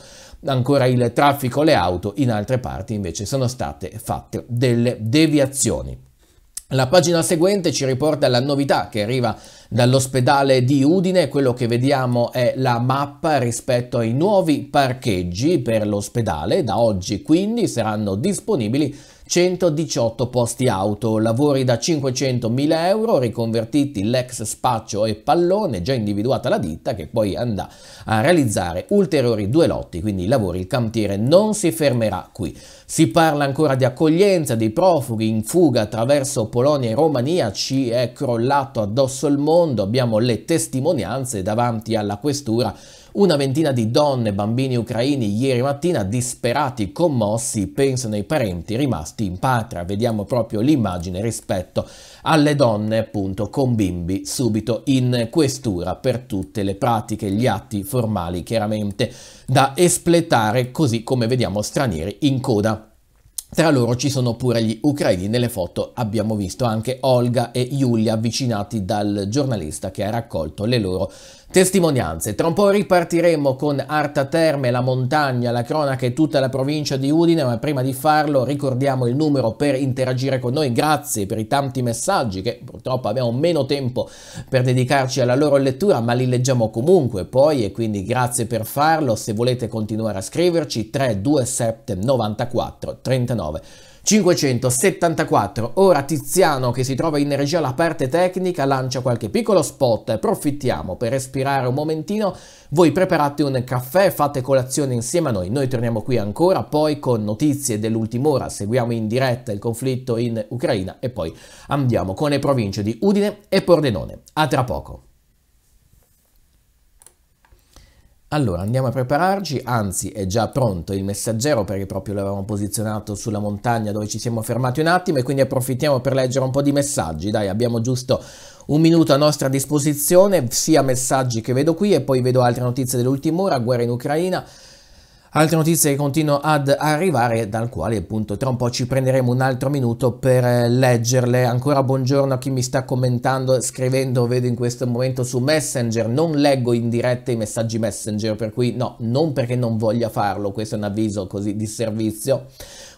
ancora il traffico, le auto, in altre parti invece sono state fatte delle deviazioni. La pagina seguente ci riporta la novità che arriva dall'ospedale di Udine, quello che vediamo è la mappa rispetto ai nuovi parcheggi per l'ospedale, da oggi quindi saranno disponibili 118 posti auto, lavori da 500.000 euro, riconvertiti l'ex spaccio e pallone, già individuata la ditta che poi andrà a realizzare ulteriori due lotti, quindi i lavori, il cantiere non si fermerà qui. Si parla ancora di accoglienza dei profughi in fuga attraverso Polonia e Romania, ci è crollato addosso il mondo, abbiamo le testimonianze davanti alla questura una ventina di donne e bambini ucraini ieri mattina, disperati, commossi, pensano ai parenti rimasti in patria. Vediamo proprio l'immagine rispetto alle donne, appunto, con bimbi subito in questura per tutte le pratiche, gli atti formali chiaramente da espletare, così come vediamo stranieri in coda. Tra loro ci sono pure gli ucraini, nelle foto abbiamo visto anche Olga e Giulia avvicinati dal giornalista che ha raccolto le loro Testimonianze. Tra un po' ripartiremo con Arta Terme, la montagna, la cronaca e tutta la provincia di Udine, ma prima di farlo ricordiamo il numero per interagire con noi. Grazie per i tanti messaggi che purtroppo abbiamo meno tempo per dedicarci alla loro lettura, ma li leggiamo comunque poi e quindi grazie per farlo. Se volete continuare a scriverci 327 94 39 574. Ora Tiziano che si trova in regia alla parte tecnica lancia qualche piccolo spot. Approfittiamo per respirare un momentino. Voi preparate un caffè, fate colazione insieme a noi. Noi torniamo qui ancora, poi con notizie dell'ultima ora seguiamo in diretta il conflitto in Ucraina e poi andiamo con le province di Udine e Pordenone. A tra poco. Allora andiamo a prepararci, anzi è già pronto il messaggero perché proprio l'avevamo posizionato sulla montagna dove ci siamo fermati un attimo e quindi approfittiamo per leggere un po' di messaggi, dai abbiamo giusto un minuto a nostra disposizione, sia messaggi che vedo qui e poi vedo altre notizie dell'ultima ora, guerra in Ucraina, Altre notizie che continuano ad arrivare, dal quale appunto tra un po' ci prenderemo un altro minuto per eh, leggerle. Ancora buongiorno a chi mi sta commentando, scrivendo, vedo in questo momento su Messenger. Non leggo in diretta i messaggi Messenger, per cui no, non perché non voglia farlo, questo è un avviso così di servizio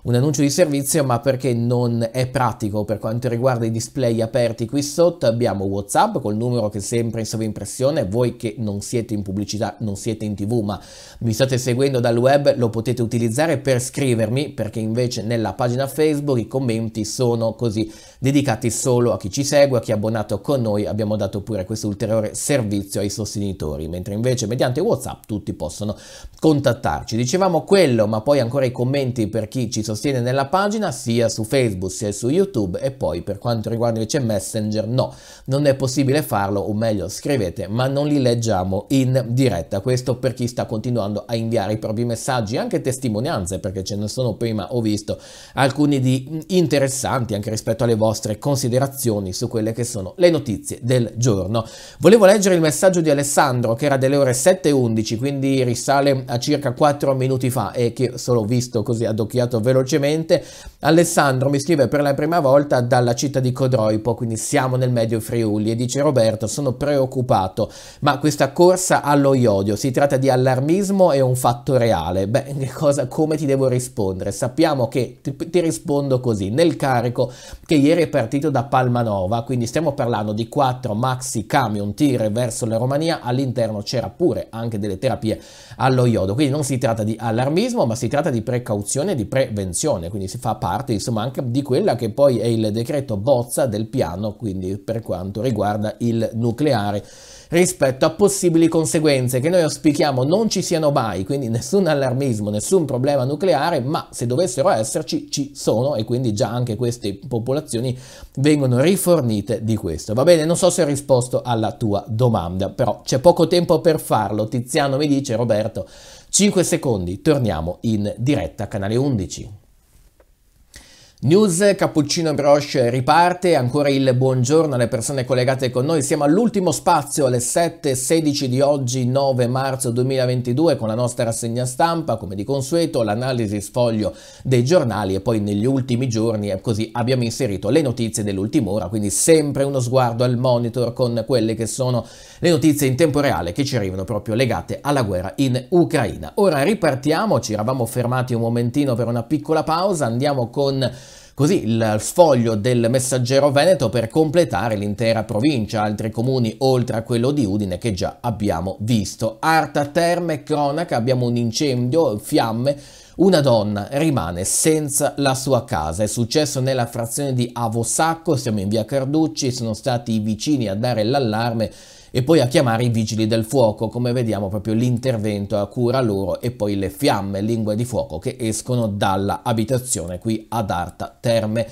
un annuncio di servizio ma perché non è pratico per quanto riguarda i display aperti qui sotto abbiamo Whatsapp col numero che sempre in sovraimpressione voi che non siete in pubblicità non siete in tv ma mi state seguendo dal web lo potete utilizzare per scrivermi perché invece nella pagina Facebook i commenti sono così dedicati solo a chi ci segue a chi è abbonato con noi abbiamo dato pure questo ulteriore servizio ai sostenitori mentre invece mediante Whatsapp tutti possono contattarci dicevamo quello ma poi ancora i commenti per chi ci sostiene sostiene nella pagina sia su Facebook sia su YouTube e poi per quanto riguarda invece Messenger no, non è possibile farlo o meglio scrivete ma non li leggiamo in diretta, questo per chi sta continuando a inviare i propri messaggi, anche testimonianze perché ce ne sono prima ho visto alcuni di mm, interessanti anche rispetto alle vostre considerazioni su quelle che sono le notizie del giorno. Volevo leggere il messaggio di Alessandro che era delle ore 7.11 quindi risale a circa 4 minuti fa e che solo visto così ad occhiato ve lo velocemente. Alessandro mi scrive per la prima volta dalla città di Codroipo, quindi siamo nel Medio Friuli, e dice Roberto sono preoccupato, ma questa corsa allo iodio si tratta di allarmismo è un fatto reale? Beh, cosa, come ti devo rispondere? Sappiamo che ti, ti rispondo così, nel carico che ieri è partito da Palmanova, quindi stiamo parlando di 4 maxi camion tir verso la Romania, all'interno c'era pure anche delle terapie allo iodo, quindi non si tratta di allarmismo, ma si tratta di precauzione e di prevenzione attenzione, quindi si fa parte insomma anche di quella che poi è il decreto bozza del piano, quindi per quanto riguarda il nucleare rispetto a possibili conseguenze che noi auspichiamo non ci siano mai, quindi nessun allarmismo, nessun problema nucleare, ma se dovessero esserci ci sono e quindi già anche queste popolazioni vengono rifornite di questo. Va bene, non so se ho risposto alla tua domanda, però c'è poco tempo per farlo. Tiziano mi dice Roberto, 5 secondi, torniamo in diretta a canale 11. News Cappuccino Brioche riparte, ancora il buongiorno alle persone collegate con noi, siamo all'ultimo spazio alle 7.16 di oggi 9 marzo 2022 con la nostra rassegna stampa, come di consueto l'analisi sfoglio dei giornali e poi negli ultimi giorni eh, così abbiamo inserito le notizie dell'ultima ora, quindi sempre uno sguardo al monitor con quelle che sono le notizie in tempo reale che ci arrivano proprio legate alla guerra in Ucraina. Ora ripartiamo, ci eravamo fermati un momentino per una piccola pausa, andiamo con Così il foglio del messaggero veneto per completare l'intera provincia, altri comuni oltre a quello di Udine che già abbiamo visto. Arta, terme, cronaca, abbiamo un incendio, fiamme, una donna rimane senza la sua casa, è successo nella frazione di Avosacco, siamo in via Carducci, sono stati i vicini a dare l'allarme e poi a chiamare i vigili del fuoco, come vediamo proprio l'intervento a cura loro e poi le fiamme, lingue di fuoco che escono dalla abitazione qui ad Arta Terme.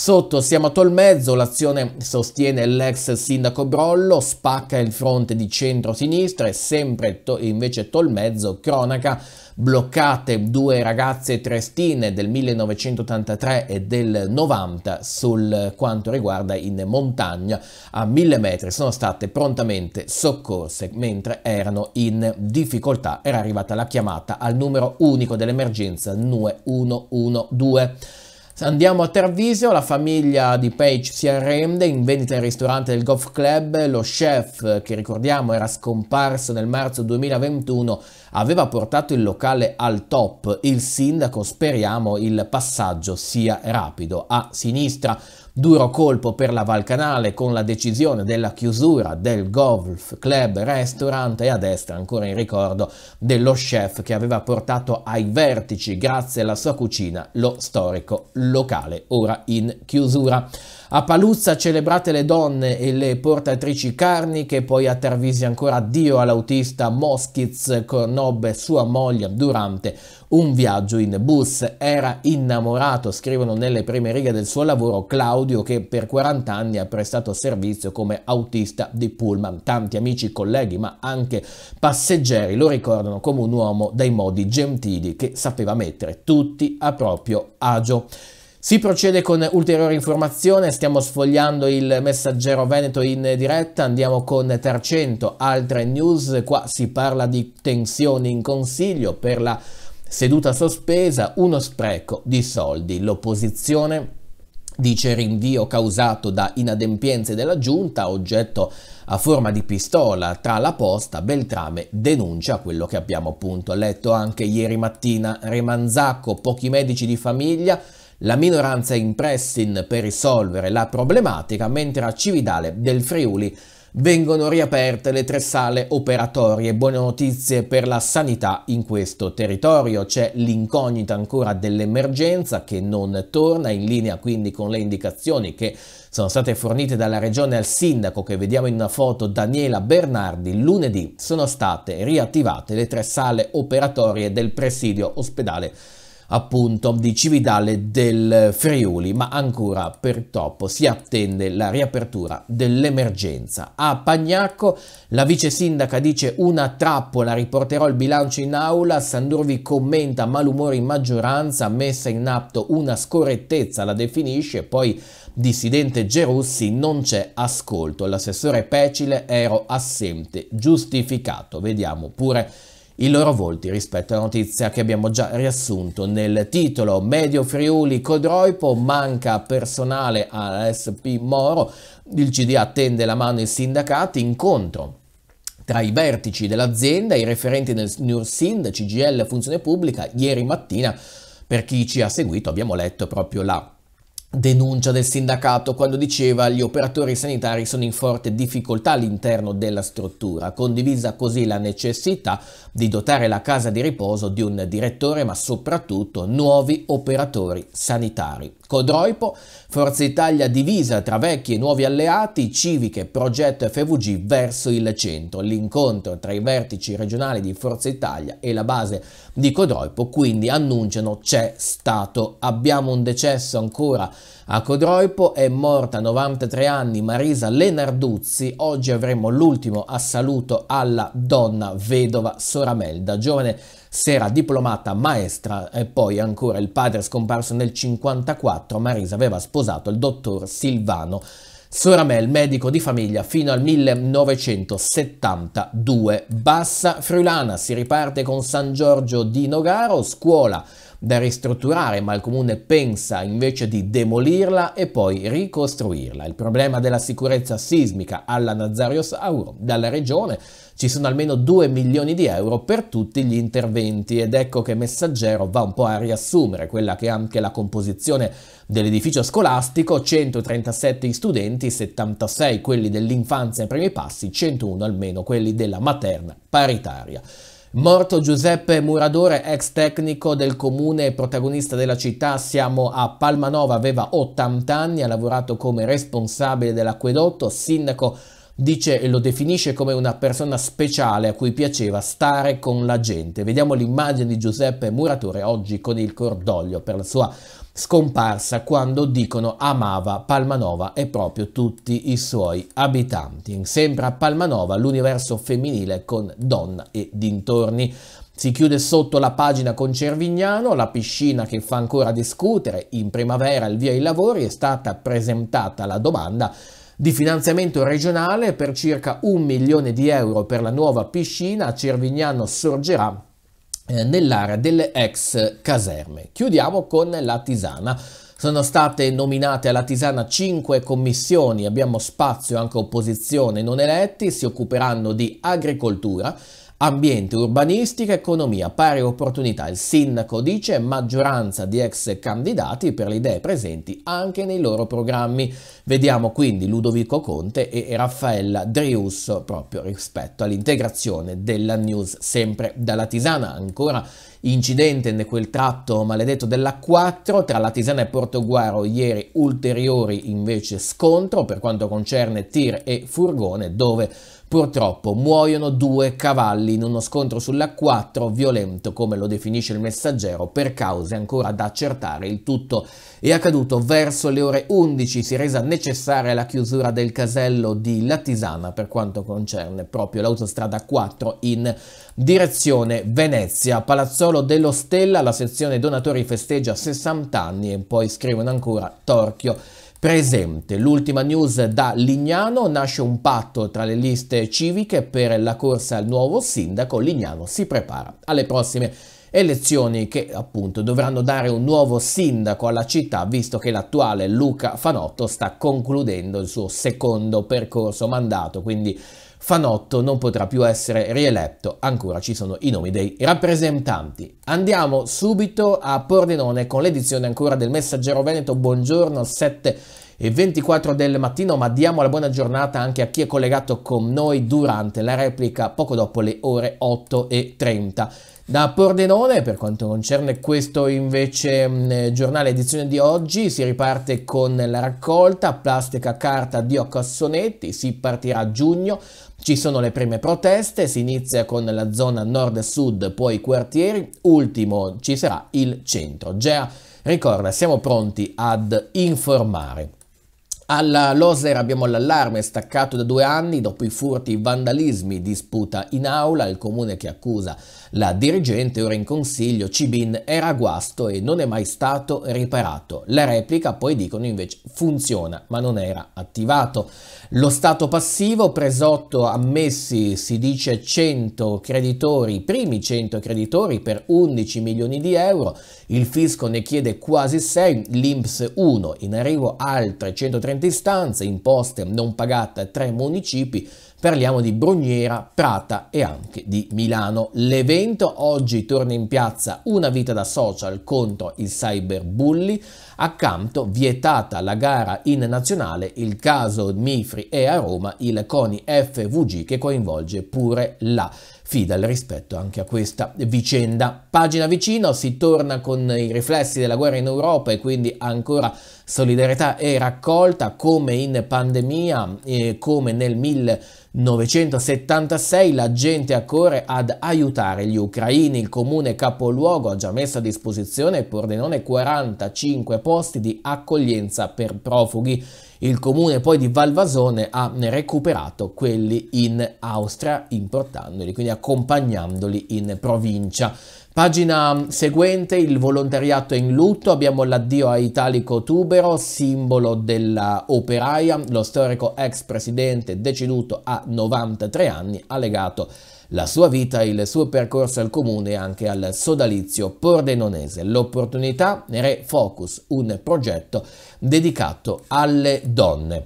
Sotto siamo a Tolmezzo, l'azione sostiene l'ex sindaco Brollo, spacca il fronte di centro-sinistra e sempre to invece Tolmezzo, cronaca, bloccate due ragazze trestine del 1983 e del 90 sul quanto riguarda in montagna a mille metri, sono state prontamente soccorse mentre erano in difficoltà, era arrivata la chiamata al numero unico dell'emergenza 9112. Andiamo a Treviso, la famiglia di Page si arrende in vendita al ristorante del Golf Club, lo chef che ricordiamo era scomparso nel marzo 2021 aveva portato il locale al top, il sindaco speriamo il passaggio sia rapido. A sinistra Duro colpo per la Valcanale con la decisione della chiusura del Golf Club Restaurant e a destra ancora in ricordo dello chef che aveva portato ai vertici grazie alla sua cucina lo storico locale ora in chiusura. A Paluzza celebrate le donne e le portatrici carniche, poi a Tervisi ancora addio all'autista Moschiz, conobbe sua moglie durante un viaggio in bus. Era innamorato, scrivono nelle prime righe del suo lavoro, Claudio che per 40 anni ha prestato servizio come autista di pullman. Tanti amici, colleghi, ma anche passeggeri lo ricordano come un uomo dai modi gentili che sapeva mettere tutti a proprio agio. Si procede con ulteriore informazione, stiamo sfogliando il messaggero Veneto in diretta, andiamo con Tarcento, altre news, qua si parla di tensioni in consiglio per la seduta sospesa, uno spreco di soldi, l'opposizione dice rinvio causato da inadempienze della giunta, oggetto a forma di pistola tra la posta, Beltrame denuncia quello che abbiamo appunto letto anche ieri mattina, Remanzacco, pochi medici di famiglia, la minoranza in pressing per risolvere la problematica, mentre a Cividale del Friuli vengono riaperte le tre sale operatorie. Buone notizie per la sanità in questo territorio. C'è l'incognita ancora dell'emergenza che non torna, in linea quindi con le indicazioni che sono state fornite dalla regione al sindaco che vediamo in una foto Daniela Bernardi. Lunedì sono state riattivate le tre sale operatorie del presidio ospedale appunto di Cividale del Friuli, ma ancora per troppo si attende la riapertura dell'emergenza. A Pagnacco la vice sindaca dice una trappola, riporterò il bilancio in aula, Sandurvi commenta malumore in maggioranza, messa in atto una scorrettezza, la definisce, poi dissidente Gerussi non c'è ascolto, l'assessore Pecile ero assente, giustificato, vediamo pure i loro volti rispetto alla notizia che abbiamo già riassunto nel titolo Medio Friuli Codroipo manca personale alla SP Moro, il CDA tende la mano ai sindacati, incontro tra i vertici dell'azienda, i referenti del NURSIND, CGL Funzione Pubblica, ieri mattina per chi ci ha seguito abbiamo letto proprio la denuncia del sindacato quando diceva gli operatori sanitari sono in forte difficoltà all'interno della struttura, condivisa così la necessità di dotare la casa di riposo di un direttore ma soprattutto nuovi operatori sanitari. Codroipo, Forza Italia divisa tra vecchi e nuovi alleati, Civiche, Progetto FVG verso il centro. L'incontro tra i vertici regionali di Forza Italia e la base di Codroipo quindi annunciano c'è stato. Abbiamo un decesso ancora a Codroipo è morta a 93 anni Marisa Lenarduzzi, oggi avremo l'ultimo assaluto alla donna vedova Soramelda, giovane sera diplomata maestra e poi ancora il padre scomparso nel 54, Marisa aveva sposato il dottor Silvano Soramel, medico di famiglia fino al 1972. Bassa Friulana si riparte con San Giorgio di Nogaro, scuola da ristrutturare, ma il comune pensa invece di demolirla e poi ricostruirla. Il problema della sicurezza sismica alla Nazario Sauro dalla regione ci sono almeno 2 milioni di euro per tutti gli interventi ed ecco che Messaggero va un po' a riassumere quella che è anche la composizione dell'edificio scolastico, 137 studenti, 76 quelli dell'infanzia ai primi passi, 101 almeno quelli della materna paritaria. Morto Giuseppe Muradore, ex tecnico del comune e protagonista della città, siamo a Palmanova, aveva 80 anni, ha lavorato come responsabile dell'acquedotto, sindaco dice e lo definisce come una persona speciale a cui piaceva stare con la gente. Vediamo l'immagine di Giuseppe Muratore oggi con il cordoglio per la sua scomparsa quando dicono amava Palmanova e proprio tutti i suoi abitanti. Sempre a Palmanova l'universo femminile con donna e dintorni. Si chiude sotto la pagina con Cervignano, la piscina che fa ancora discutere, in primavera il via ai lavori è stata presentata la domanda di finanziamento regionale per circa un milione di euro per la nuova piscina Cervignano sorgerà eh, nell'area delle ex caserme. Chiudiamo con la Tisana. Sono state nominate alla Tisana 5 commissioni, abbiamo spazio anche opposizione non eletti, si occuperanno di agricoltura, Ambiente, urbanistica, economia, pari opportunità. Il sindaco dice maggioranza di ex candidati per le idee presenti anche nei loro programmi. Vediamo quindi Ludovico Conte e Raffaella Drius proprio rispetto all'integrazione della news sempre dalla Tisana. Ancora incidente in quel tratto maledetto della 4 tra la Tisana e Portoguaro ieri ulteriori invece scontro per quanto concerne tir e furgone dove Purtroppo muoiono due cavalli in uno scontro sulla 4 violento, come lo definisce il messaggero, per cause ancora da accertare. Il tutto è accaduto verso le ore 11, si è resa necessaria la chiusura del casello di Latisana per quanto concerne proprio l'autostrada 4 in direzione Venezia. Palazzolo dello Stella, la sezione donatori festeggia 60 anni e poi scrivono ancora Torchio presente. L'ultima news da Lignano, nasce un patto tra le liste civiche per la corsa al nuovo sindaco, Lignano si prepara alle prossime elezioni che appunto dovranno dare un nuovo sindaco alla città visto che l'attuale Luca Fanotto sta concludendo il suo secondo percorso mandato, quindi Fanotto non potrà più essere rieletto, ancora ci sono i nomi dei rappresentanti. Andiamo subito a Pordenone con l'edizione ancora del Messaggero Veneto, buongiorno, 7 e 24 del mattino, ma diamo la buona giornata anche a chi è collegato con noi durante la replica poco dopo le ore 8 e 30. Da Pordenone, per quanto concerne questo invece giornale edizione di oggi, si riparte con la raccolta plastica carta di Ocassonetti, si partirà a giugno, ci sono le prime proteste, si inizia con la zona nord e sud, poi i quartieri, ultimo ci sarà il centro. Gea ricorda, siamo pronti ad informare. Alla Loser abbiamo l'allarme staccato da due anni dopo i furti i vandalismi, disputa in aula, il comune che accusa la dirigente ora in consiglio Cibin era a guasto e non è mai stato riparato. La replica poi dicono invece funziona ma non era attivato. Lo stato passivo presotto ammessi si dice 100 creditori, i primi 100 creditori per 11 milioni di euro, il fisco ne chiede quasi 6, l'Inps 1, in arrivo altre 130 istanze, imposte non pagate a tre municipi, Parliamo di Brugnera, Prata e anche di Milano. L'evento oggi torna in piazza Una vita da social contro il cyberbulli. Accanto, vietata la gara in nazionale, il caso Mifri e a Roma il CONI FVG che coinvolge pure la Fidel rispetto anche a questa vicenda. Pagina vicino, si torna con i riflessi della guerra in Europa e quindi ancora solidarietà e raccolta come in pandemia, eh, come nel 1976 la gente accorre ad aiutare gli ucraini. Il comune capoluogo ha già messo a disposizione Pordenone 45 posti posti di accoglienza per profughi. Il comune poi di Valvasone ha recuperato quelli in Austria, importandoli, quindi accompagnandoli in provincia. Pagina seguente, il volontariato in lutto, abbiamo l'addio a Italico Tubero, simbolo dell'operaia, lo storico ex presidente deceduto a 93 anni, allegato a la sua vita e il suo percorso al comune e anche al sodalizio pordenonese. L'opportunità Re Focus, un progetto dedicato alle donne.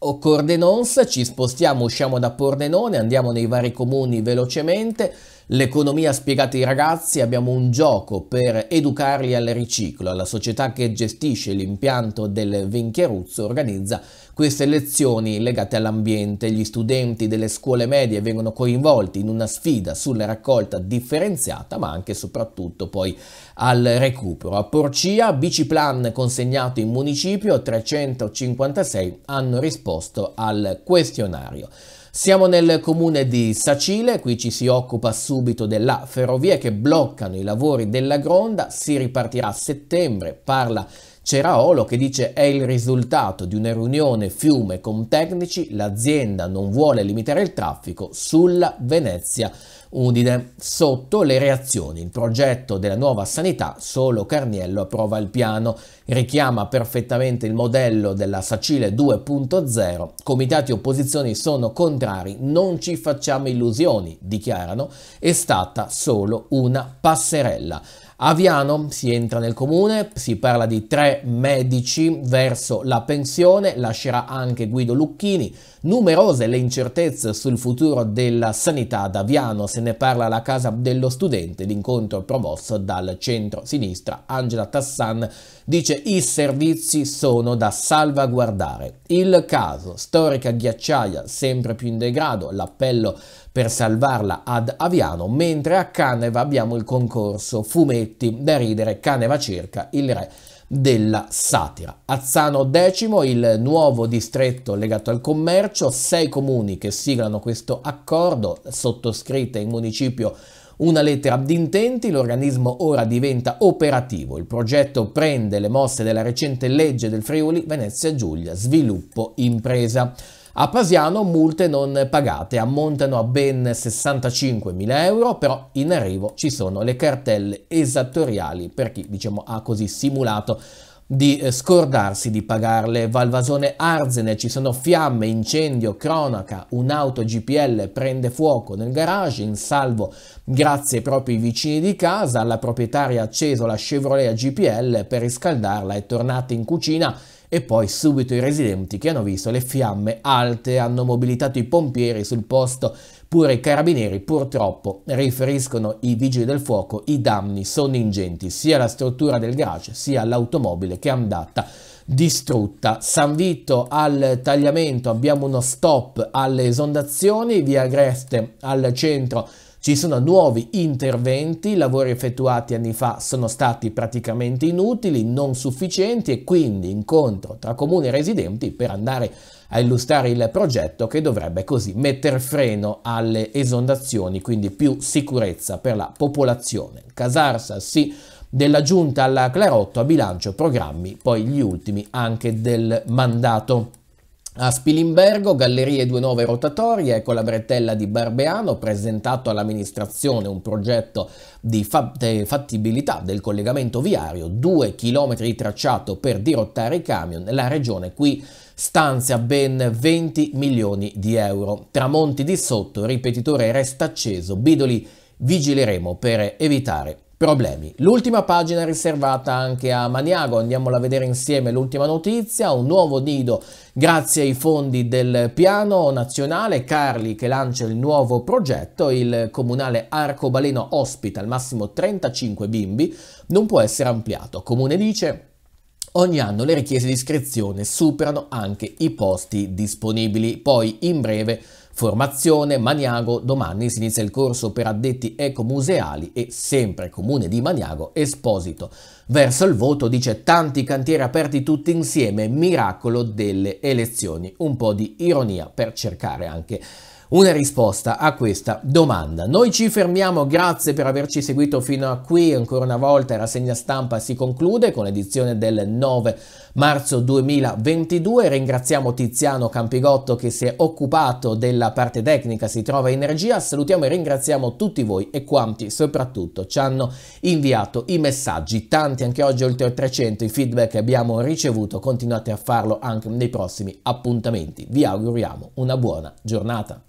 O Cordenons, ci spostiamo, usciamo da Pordenone, andiamo nei vari comuni velocemente. L'economia spiegata ai ragazzi, abbiamo un gioco per educarli al riciclo. La società che gestisce l'impianto del Vincheruzzo organizza queste lezioni legate all'ambiente, gli studenti delle scuole medie vengono coinvolti in una sfida sulla raccolta differenziata, ma anche e soprattutto poi al recupero. A Porcia, Biciplan consegnato in municipio, 356 hanno risposto al questionario. Siamo nel comune di Sacile, qui ci si occupa subito della ferrovia che bloccano i lavori della Gronda, si ripartirà a settembre, parla c'era Olo che dice è il risultato di una riunione fiume con tecnici, l'azienda non vuole limitare il traffico sulla Venezia Udine. Sotto le reazioni, il progetto della nuova sanità, solo Carniello approva il piano, richiama perfettamente il modello della Sacile 2.0, comitati e opposizioni sono contrari, non ci facciamo illusioni, dichiarano, è stata solo una passerella. Aviano si entra nel comune, si parla di tre medici verso la pensione, lascerà anche Guido Lucchini, numerose le incertezze sul futuro della sanità ad Aviano, se ne parla alla Casa dello Studente, l'incontro promosso dal centro-sinistra. Angela Tassan dice i servizi sono da salvaguardare. Il caso, storica ghiacciaia sempre più in degrado, l'appello per salvarla ad Aviano, mentre a Caneva abbiamo il concorso Fumetti da ridere, Caneva cerca il re della satira. Azzano X, il nuovo distretto legato al commercio, sei comuni che siglano questo accordo, sottoscritta in municipio una lettera d'intenti, l'organismo ora diventa operativo. Il progetto prende le mosse della recente legge del Friuli Venezia Giulia, sviluppo impresa. A Pasiano multe non pagate ammontano a ben 65.000 euro, però in arrivo ci sono le cartelle esattoriali per chi diciamo, ha così simulato di eh, scordarsi di pagarle. Valvasone Arzene ci sono fiamme, incendio, cronaca, un'auto GPL prende fuoco nel garage, in salvo grazie ai propri vicini di casa, la proprietaria ha acceso la Chevrolet GPL per riscaldarla, è tornata in cucina e poi subito i residenti che hanno visto le fiamme alte hanno mobilitato i pompieri sul posto, pure i carabinieri purtroppo, riferiscono i vigili del fuoco, i danni sono ingenti, sia la struttura del garage sia l'automobile che è andata distrutta. San Vito al tagliamento abbiamo uno stop alle esondazioni, via Greste al centro ci sono nuovi interventi, i lavori effettuati anni fa sono stati praticamente inutili, non sufficienti e quindi incontro tra comuni e residenti per andare a illustrare il progetto che dovrebbe così mettere freno alle esondazioni, quindi più sicurezza per la popolazione. Casarsa sì della giunta alla Clarotto a bilancio programmi, poi gli ultimi anche del mandato. A Spilimbergo, Gallerie nuove Rotatorie, ecco la bretella di Barbeano, presentato all'amministrazione un progetto di fattibilità del collegamento viario, due chilometri di tracciato per dirottare i camion, la regione qui stanzia ben 20 milioni di euro. Tramonti di sotto, ripetitore resta acceso, bidoli vigileremo per evitare problemi. L'ultima pagina è riservata anche a Maniago, andiamola a vedere insieme l'ultima notizia, un nuovo nido grazie ai fondi del piano nazionale, Carli che lancia il nuovo progetto, il comunale Arcobaleno ospita al massimo 35 bimbi, non può essere ampliato. Comune dice Ogni anno le richieste di iscrizione superano anche i posti disponibili, poi in breve Formazione Maniago, domani si inizia il corso per addetti ecomuseali e sempre comune di Maniago, Esposito. Verso il voto dice tanti cantieri aperti tutti insieme, miracolo delle elezioni. Un po' di ironia per cercare anche una risposta a questa domanda. Noi ci fermiamo, grazie per averci seguito fino a qui, ancora una volta la rassegna stampa si conclude con l'edizione del 9 marzo 2022. Ringraziamo Tiziano Campigotto che si è occupato della parte tecnica Si Trova in Energia. Salutiamo e ringraziamo tutti voi e quanti soprattutto ci hanno inviato i messaggi. Tanti, anche oggi oltre 300 i feedback che abbiamo ricevuto. Continuate a farlo anche nei prossimi appuntamenti. Vi auguriamo una buona giornata.